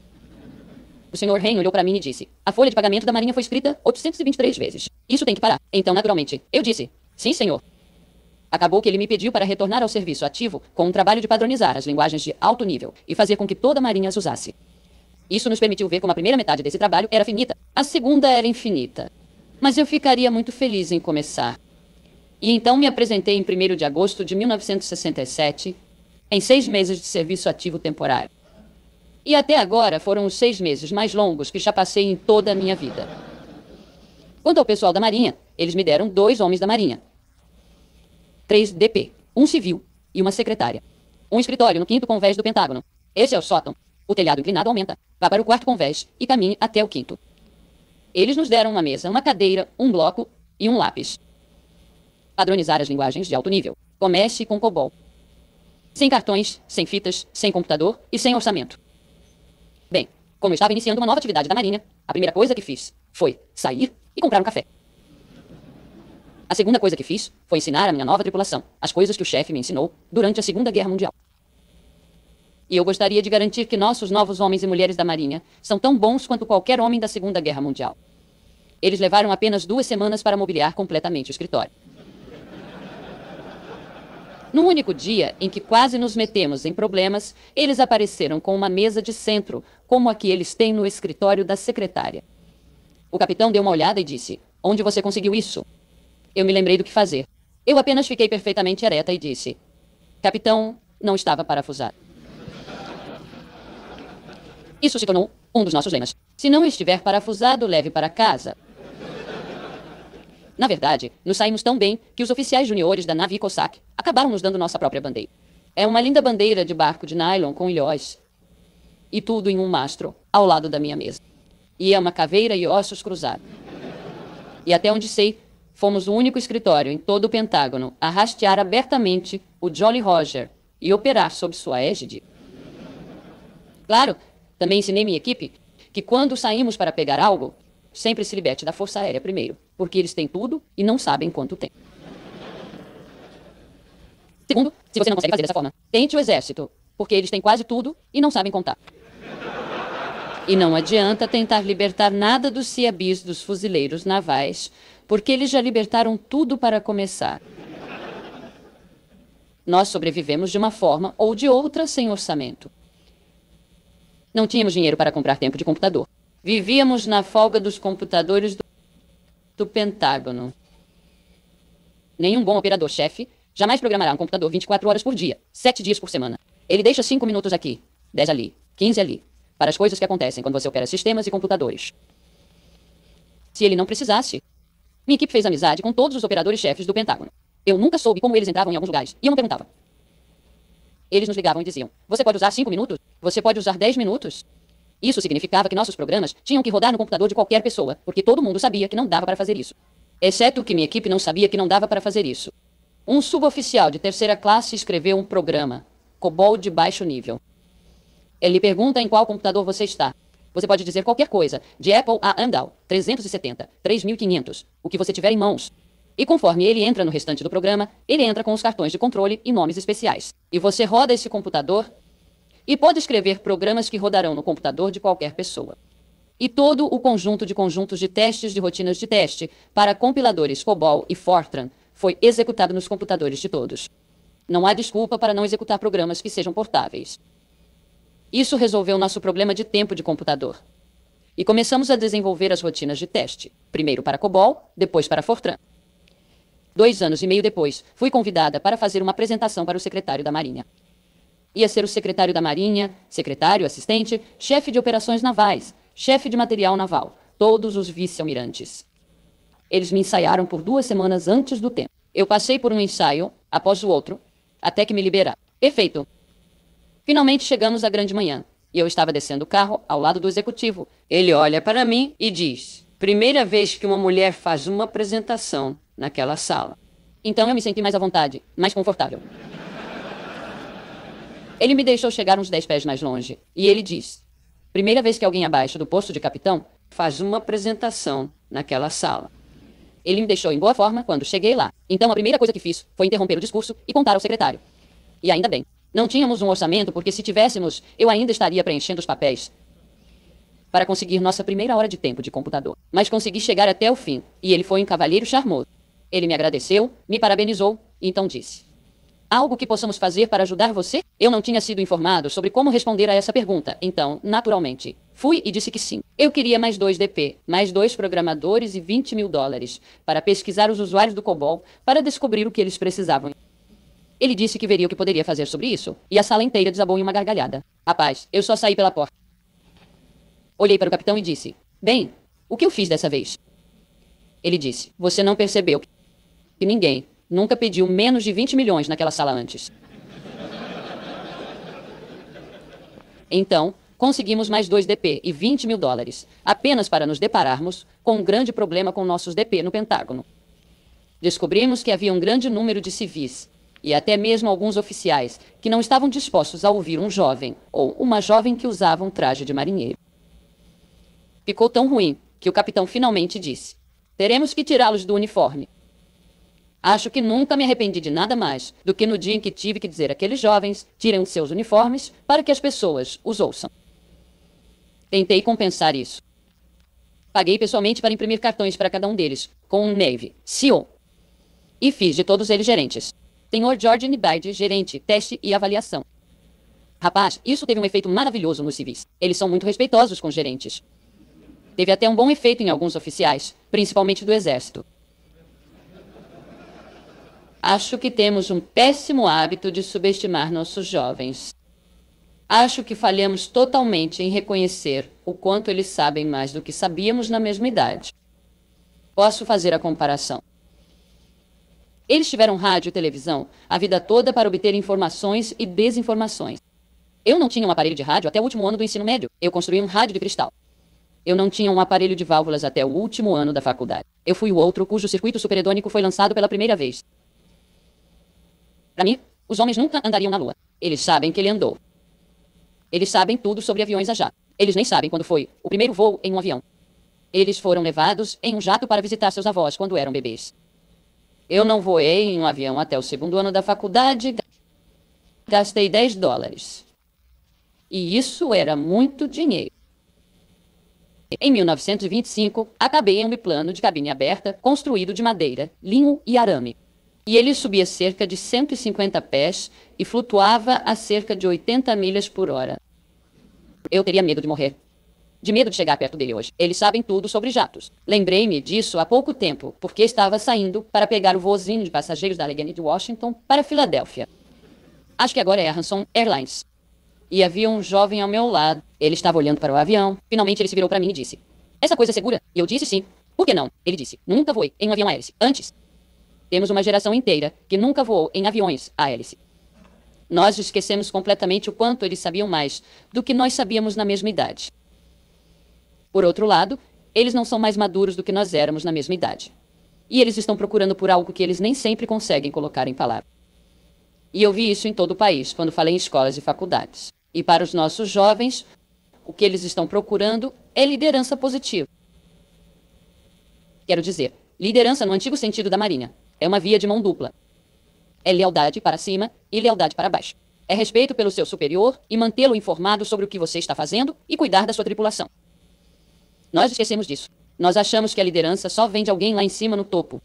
O senhor Ren olhou para mim e disse: A folha de pagamento da Marinha foi escrita 823 vezes. Isso tem que parar. Então, naturalmente, eu disse: Sim, senhor. Acabou que ele me pediu para retornar ao serviço ativo com um trabalho de padronizar as linguagens de alto nível e fazer com que toda a Marinha as usasse. Isso nos permitiu ver como a primeira metade desse trabalho era finita, a segunda era infinita. Mas eu ficaria muito feliz em começar. E então me apresentei em 1 de agosto de 1967, em seis meses de serviço ativo temporário. E até agora foram os seis meses mais longos que já passei em toda a minha vida. Quanto ao pessoal da Marinha, eles me deram dois homens da Marinha. Três DP, um civil e uma secretária. Um escritório no quinto convés do Pentágono. Esse é o sótão. O telhado inclinado aumenta. Vá para o quarto convés e caminhe até o quinto. Eles nos deram uma mesa, uma cadeira, um bloco e um lápis. Padronizar as linguagens de alto nível. Comece com COBOL. Sem cartões, sem fitas, sem computador e sem orçamento. Bem, como eu estava iniciando uma nova atividade da Marinha, a primeira coisa que fiz foi sair e comprar um café. A segunda coisa que fiz foi ensinar a minha nova tripulação as coisas que o chefe me ensinou durante a Segunda Guerra Mundial. E eu gostaria de garantir que nossos novos homens e mulheres da Marinha são tão bons quanto qualquer homem da Segunda Guerra Mundial. Eles levaram apenas duas semanas para mobiliar completamente o escritório. No único dia em que quase nos metemos em problemas, eles apareceram com uma mesa de centro, como a que eles têm no escritório da secretária. O capitão deu uma olhada e disse: Onde você conseguiu isso? Eu me lembrei do que fazer. Eu apenas fiquei perfeitamente ereta e disse: Capitão, não estava parafusado. Isso se tornou um dos nossos lemas. Se não estiver parafusado, leve para casa. Na verdade, nos saímos tão bem que os oficiais juniores da nave Cossack acabaram nos dando nossa própria bandeira. É uma linda bandeira de barco de nylon com ilhóis. E tudo em um mastro, ao lado da minha mesa. E é uma caveira e ossos cruzados. E até onde sei, fomos o único escritório em todo o Pentágono a rastear abertamente o Jolly Roger e operar sob sua égide. Claro, também ensinei minha equipe que quando saímos para pegar algo, sempre se liberte da Força Aérea primeiro, porque eles têm tudo e não sabem quanto tem. Segundo, se você não consegue fazer dessa forma, tente o exército, porque eles têm quase tudo e não sabem contar. E não adianta tentar libertar nada dos CIABIs dos fuzileiros navais, porque eles já libertaram tudo para começar. Nós sobrevivemos de uma forma ou de outra sem orçamento. Não tínhamos dinheiro para comprar tempo de computador. Vivíamos na folga dos computadores do, do Pentágono. Nenhum bom operador-chefe jamais programará um computador 24 horas por dia, 7 dias por semana. Ele deixa 5 minutos aqui, 10 ali, 15 ali, para as coisas que acontecem quando você opera sistemas e computadores. Se ele não precisasse. Minha equipe fez amizade com todos os operadores-chefes do Pentágono. Eu nunca soube como eles entravam em alguns lugares, e eu não perguntava eles nos ligavam e diziam: Você pode usar 5 minutos? Você pode usar 10 minutos? Isso significava que nossos programas tinham que rodar no computador de qualquer pessoa, porque todo mundo sabia que não dava para fazer isso. Exceto que minha equipe não sabia que não dava para fazer isso. Um suboficial de terceira classe escreveu um programa, COBOL de baixo nível. Ele pergunta em qual computador você está. Você pode dizer qualquer coisa, de Apple a Andal, 370, 3500, o que você tiver em mãos. E conforme ele entra no restante do programa, ele entra com os cartões de controle e nomes especiais. E você roda esse computador e pode escrever programas que rodarão no computador de qualquer pessoa. E todo o conjunto de conjuntos de testes de rotinas de teste para compiladores COBOL e Fortran foi executado nos computadores de todos. Não há desculpa para não executar programas que sejam portáveis. Isso resolveu nosso problema de tempo de computador. E começamos a desenvolver as rotinas de teste, primeiro para COBOL, depois para Fortran. Dois anos e meio depois, fui convidada para fazer uma apresentação para o secretário da Marinha. Ia ser o secretário da Marinha, secretário, assistente, chefe de operações navais, chefe de material naval, todos os vice-almirantes. Eles me ensaiaram por duas semanas antes do tempo. Eu passei por um ensaio, após o outro, até que me liberaram. Perfeito. Finalmente chegamos à grande manhã, e eu estava descendo o carro ao lado do executivo. Ele olha para mim e diz: Primeira vez que uma mulher faz uma apresentação naquela sala. Então eu me senti mais à vontade, mais confortável. Ele me deixou chegar uns 10 pés mais longe, e ele disse: Primeira vez que alguém abaixo do posto de capitão faz uma apresentação naquela sala. Ele me deixou em boa forma quando cheguei lá. Então a primeira coisa que fiz foi interromper o discurso e contar ao secretário. E ainda bem. Não tínhamos um orçamento porque se tivéssemos, eu ainda estaria preenchendo os papéis para conseguir nossa primeira hora de tempo de computador. Mas consegui chegar até o fim, e ele foi um cavalheiro charmoso. Ele me agradeceu, me parabenizou, então disse: Algo que possamos fazer para ajudar você? Eu não tinha sido informado sobre como responder a essa pergunta, então, naturalmente, fui e disse que sim. Eu queria mais dois DP, mais dois programadores e 20 mil dólares, para pesquisar os usuários do COBOL, para descobrir o que eles precisavam. Ele disse que veria o que poderia fazer sobre isso, e a sala inteira desabou em uma gargalhada. Rapaz, eu só saí pela porta. Olhei para o capitão e disse: Bem, o que eu fiz dessa vez? Ele disse: Você não percebeu que ninguém nunca pediu menos de 20 milhões naquela sala antes. Então, conseguimos mais 2 DP e 20 mil dólares, apenas para nos depararmos com um grande problema com nossos DP no Pentágono. Descobrimos que havia um grande número de civis, e até mesmo alguns oficiais, que não estavam dispostos a ouvir um jovem ou uma jovem que usava um traje de marinheiro. Ficou tão ruim que o capitão finalmente disse: Teremos que tirá-los do uniforme. Acho que nunca me arrependi de nada mais do que no dia em que tive que dizer àqueles jovens: tirem os seus uniformes para que as pessoas os ouçam. Tentei compensar isso. Paguei pessoalmente para imprimir cartões para cada um deles, com um Navy, CEO. E fiz de todos eles gerentes. Senhor George Nibide, gerente, teste e avaliação. Rapaz, isso teve um efeito maravilhoso nos civis. Eles são muito respeitosos com gerentes. Teve até um bom efeito em alguns oficiais, principalmente do Exército. Acho que temos um péssimo hábito de subestimar nossos jovens. Acho que falhamos totalmente em reconhecer o quanto eles sabem mais do que sabíamos na mesma idade. Posso fazer a comparação. Eles tiveram rádio e televisão a vida toda para obter informações e desinformações. Eu não tinha um aparelho de rádio até o último ano do ensino médio. Eu construí um rádio de cristal. Eu não tinha um aparelho de válvulas até o último ano da faculdade. Eu fui o outro cujo circuito superedônico foi lançado pela primeira vez. Para mim, os homens nunca andariam na Lua. Eles sabem que ele andou. Eles sabem tudo sobre aviões a jato. Eles nem sabem quando foi o primeiro voo em um avião. Eles foram levados em um jato para visitar seus avós quando eram bebês. Eu não voei em um avião até o segundo ano da faculdade. Gastei 10 dólares. E isso era muito dinheiro. Em 1925, acabei em um plano de cabine aberta, construído de madeira, linho e arame. E ele subia cerca de 150 pés e flutuava a cerca de 80 milhas por hora. Eu teria medo de morrer. De medo de chegar perto dele hoje. Eles sabem tudo sobre jatos. Lembrei-me disso há pouco tempo, porque estava saindo para pegar o voozinho de passageiros da Allegheny de Washington para Filadélfia. Acho que agora é a Hanson Airlines. E havia um jovem ao meu lado, ele estava olhando para o avião. Finalmente ele se virou para mim e disse: Essa coisa é segura? E eu disse sim. Por que não? Ele disse: Nunca voei em um avião a hélice. Antes, temos uma geração inteira que nunca voou em aviões a hélice. Nós esquecemos completamente o quanto eles sabiam mais do que nós sabíamos na mesma idade. Por outro lado, eles não são mais maduros do que nós éramos na mesma idade. E eles estão procurando por algo que eles nem sempre conseguem colocar em palavras. E eu vi isso em todo o país, quando falei em escolas e faculdades. E para os nossos jovens, o que eles estão procurando é liderança positiva. Quero dizer, liderança no antigo sentido da Marinha é uma via de mão dupla. É lealdade para cima e lealdade para baixo. É respeito pelo seu superior e mantê-lo informado sobre o que você está fazendo e cuidar da sua tripulação. Nós esquecemos disso. Nós achamos que a liderança só vem de alguém lá em cima no topo.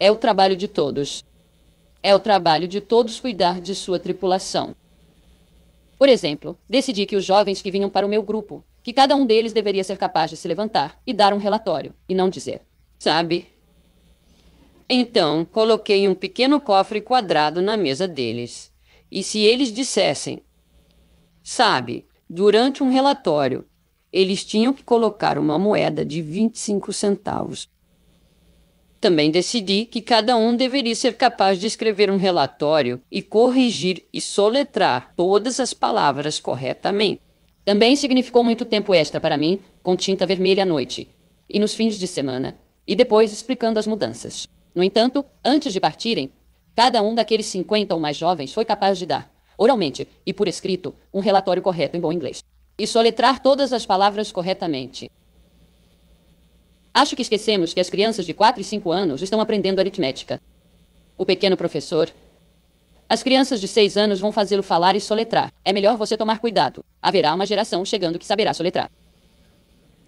É o trabalho de todos. É o trabalho de todos cuidar de sua tripulação. Por exemplo, decidi que os jovens que vinham para o meu grupo, que cada um deles deveria ser capaz de se levantar e dar um relatório, e não dizer, sabe? Então, coloquei um pequeno cofre quadrado na mesa deles. E se eles dissessem, sabe, durante um relatório, eles tinham que colocar uma moeda de 25 centavos também decidi que cada um deveria ser capaz de escrever um relatório e corrigir e soletrar todas as palavras corretamente. Também significou muito tempo extra para mim, com tinta vermelha à noite e nos fins de semana, e depois explicando as mudanças. No entanto, antes de partirem, cada um daqueles 50 ou mais jovens foi capaz de dar, oralmente e por escrito, um relatório correto em bom inglês e soletrar todas as palavras corretamente. Acho que esquecemos que as crianças de 4 e 5 anos estão aprendendo aritmética. O pequeno professor. As crianças de 6 anos vão fazê-lo falar e soletrar. É melhor você tomar cuidado. Haverá uma geração chegando que saberá soletrar.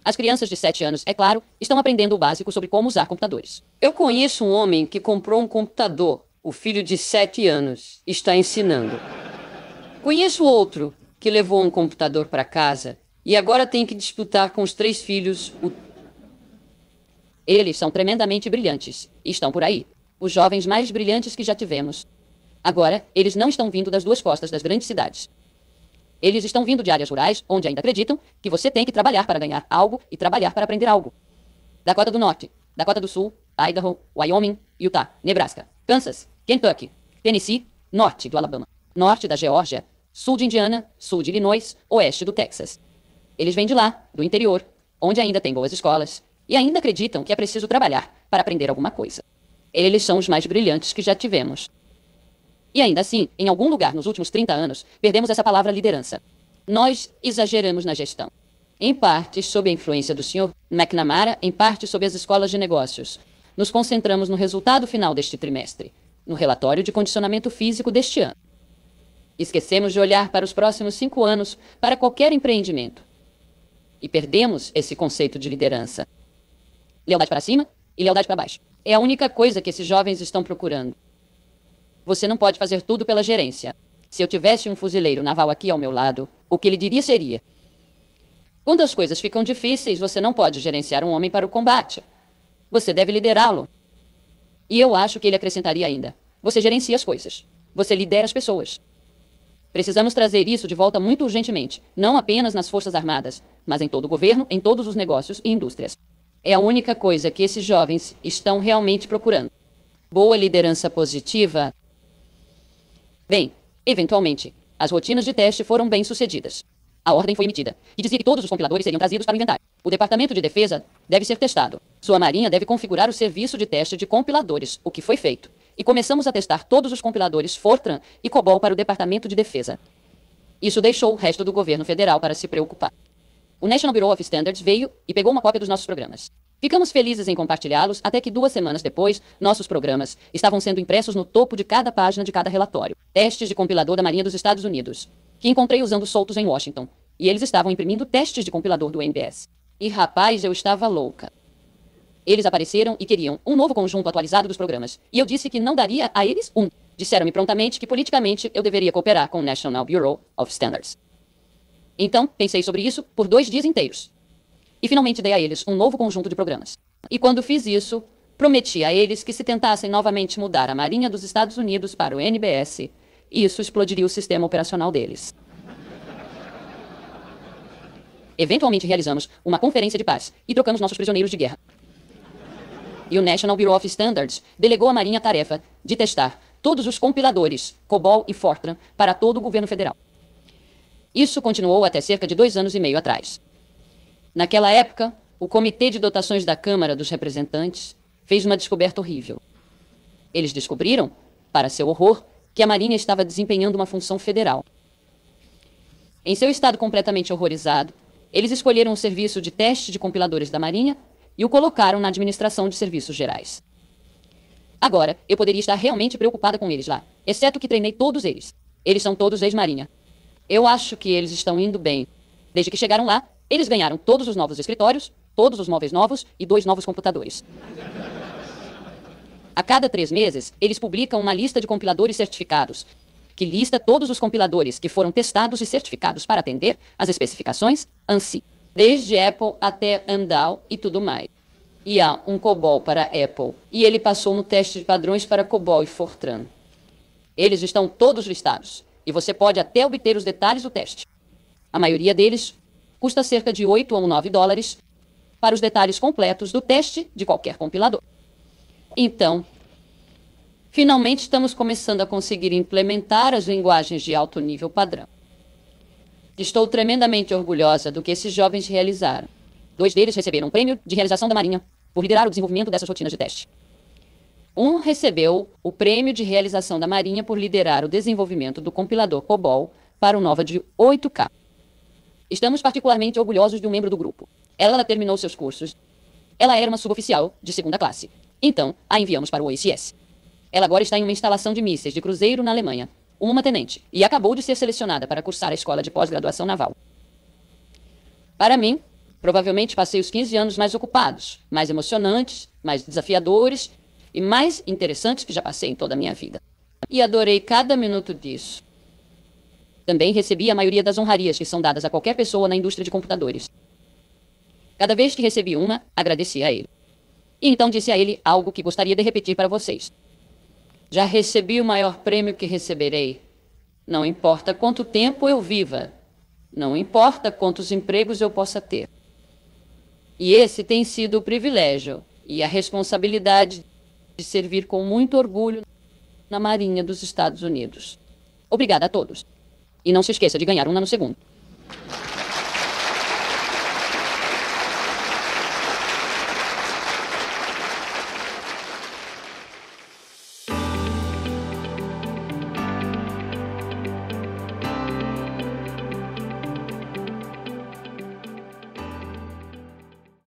As crianças de 7 anos, é claro, estão aprendendo o básico sobre como usar computadores. Eu conheço um homem que comprou um computador. O filho de 7 anos está ensinando. Conheço outro que levou um computador para casa e agora tem que disputar com os três filhos o eles são tremendamente brilhantes. Estão por aí. Os jovens mais brilhantes que já tivemos. Agora, eles não estão vindo das duas costas das grandes cidades. Eles estão vindo de áreas rurais, onde ainda acreditam que você tem que trabalhar para ganhar algo e trabalhar para aprender algo. Dakota do Norte, Dakota do Sul, Idaho, Wyoming, Utah, Nebraska, Kansas, Kentucky, Tennessee, norte do Alabama, norte da Geórgia, sul de Indiana, sul de Illinois, oeste do Texas. Eles vêm de lá, do interior, onde ainda tem boas escolas, e ainda acreditam que é preciso trabalhar para aprender alguma coisa. Eles são os mais brilhantes que já tivemos. E ainda assim, em algum lugar nos últimos 30 anos, perdemos essa palavra liderança. Nós exageramos na gestão. Em parte sob a influência do Sr. McNamara, em parte sob as escolas de negócios. Nos concentramos no resultado final deste trimestre, no relatório de condicionamento físico deste ano. Esquecemos de olhar para os próximos cinco anos para qualquer empreendimento. E perdemos esse conceito de liderança lealdade para cima e lealdade para baixo. É a única coisa que esses jovens estão procurando. Você não pode fazer tudo pela gerência. Se eu tivesse um fuzileiro naval aqui ao meu lado, o que ele diria seria: Quando as coisas ficam difíceis, você não pode gerenciar um homem para o combate. Você deve liderá-lo. E eu acho que ele acrescentaria ainda: Você gerencia as coisas. Você lidera as pessoas. Precisamos trazer isso de volta muito urgentemente, não apenas nas Forças Armadas, mas em todo o governo, em todos os negócios e indústrias. É a única coisa que esses jovens estão realmente procurando. Boa liderança positiva? Bem, eventualmente, as rotinas de teste foram bem sucedidas. A ordem foi emitida, e dizia que todos os compiladores seriam trazidos para o inventário. O Departamento de Defesa deve ser testado. Sua Marinha deve configurar o serviço de teste de compiladores, o que foi feito. E começamos a testar todos os compiladores Fortran e COBOL para o Departamento de Defesa. Isso deixou o resto do governo federal para se preocupar. O National Bureau of Standards veio e pegou uma cópia dos nossos programas. Ficamos felizes em compartilhá-los até que duas semanas depois, nossos programas estavam sendo impressos no topo de cada página de cada relatório. Testes de compilador da Marinha dos Estados Unidos, que encontrei usando soltos em Washington. E eles estavam imprimindo testes de compilador do NBS. E rapaz, eu estava louca. Eles apareceram e queriam um novo conjunto atualizado dos programas. E eu disse que não daria a eles um. Disseram-me prontamente que politicamente eu deveria cooperar com o National Bureau of Standards. Então, pensei sobre isso por dois dias inteiros. E finalmente dei a eles um novo conjunto de programas. E quando fiz isso, prometi a eles que se tentassem novamente mudar a Marinha dos Estados Unidos para o NBS, isso explodiria o sistema operacional deles. Eventualmente realizamos uma conferência de paz e trocamos nossos prisioneiros de guerra. E o National Bureau of Standards delegou à Marinha a tarefa de testar todos os compiladores COBOL e FORTRAN para todo o governo federal. Isso continuou até cerca de dois anos e meio atrás. Naquela época, o Comitê de Dotações da Câmara dos Representantes fez uma descoberta horrível. Eles descobriram, para seu horror, que a Marinha estava desempenhando uma função federal. Em seu estado completamente horrorizado, eles escolheram o um serviço de teste de compiladores da Marinha e o colocaram na administração de serviços gerais. Agora, eu poderia estar realmente preocupada com eles lá, exceto que treinei todos eles. Eles são todos ex-marinha. Eu acho que eles estão indo bem. Desde que chegaram lá, eles ganharam todos os novos escritórios, todos os móveis novos e dois novos computadores. A cada três meses, eles publicam uma lista de compiladores certificados, que lista todos os compiladores que foram testados e certificados para atender às especificações ANSI, desde Apple até Andal e tudo mais. E há um COBOL para Apple, e ele passou no teste de padrões para COBOL e Fortran. Eles estão todos listados e você pode até obter os detalhes do teste. A maioria deles custa cerca de 8 ou 9 dólares para os detalhes completos do teste de qualquer compilador. Então, finalmente estamos começando a conseguir implementar as linguagens de alto nível padrão. Estou tremendamente orgulhosa do que esses jovens realizaram. Dois deles receberam um prêmio de realização da Marinha por liderar o desenvolvimento dessas rotinas de teste. Um recebeu o prêmio de realização da Marinha por liderar o desenvolvimento do compilador COBOL para o Nova de 8K. Estamos particularmente orgulhosos de um membro do grupo. Ela terminou seus cursos. Ela era uma suboficial de segunda classe. Então, a enviamos para o OICS. Ela agora está em uma instalação de mísseis de cruzeiro na Alemanha. Uma tenente. E acabou de ser selecionada para cursar a escola de pós-graduação naval. Para mim, provavelmente passei os 15 anos mais ocupados, mais emocionantes, mais desafiadores e mais interessantes que já passei em toda a minha vida. E adorei cada minuto disso. Também recebi a maioria das honrarias que são dadas a qualquer pessoa na indústria de computadores. Cada vez que recebi uma, agradeci a ele. E então disse a ele algo que gostaria de repetir para vocês. Já recebi o maior prêmio que receberei. Não importa quanto tempo eu viva. Não importa quantos empregos eu possa ter. E esse tem sido o privilégio e a responsabilidade de servir com muito orgulho na Marinha dos Estados Unidos. Obrigada a todos. E não se esqueça de ganhar um segundo.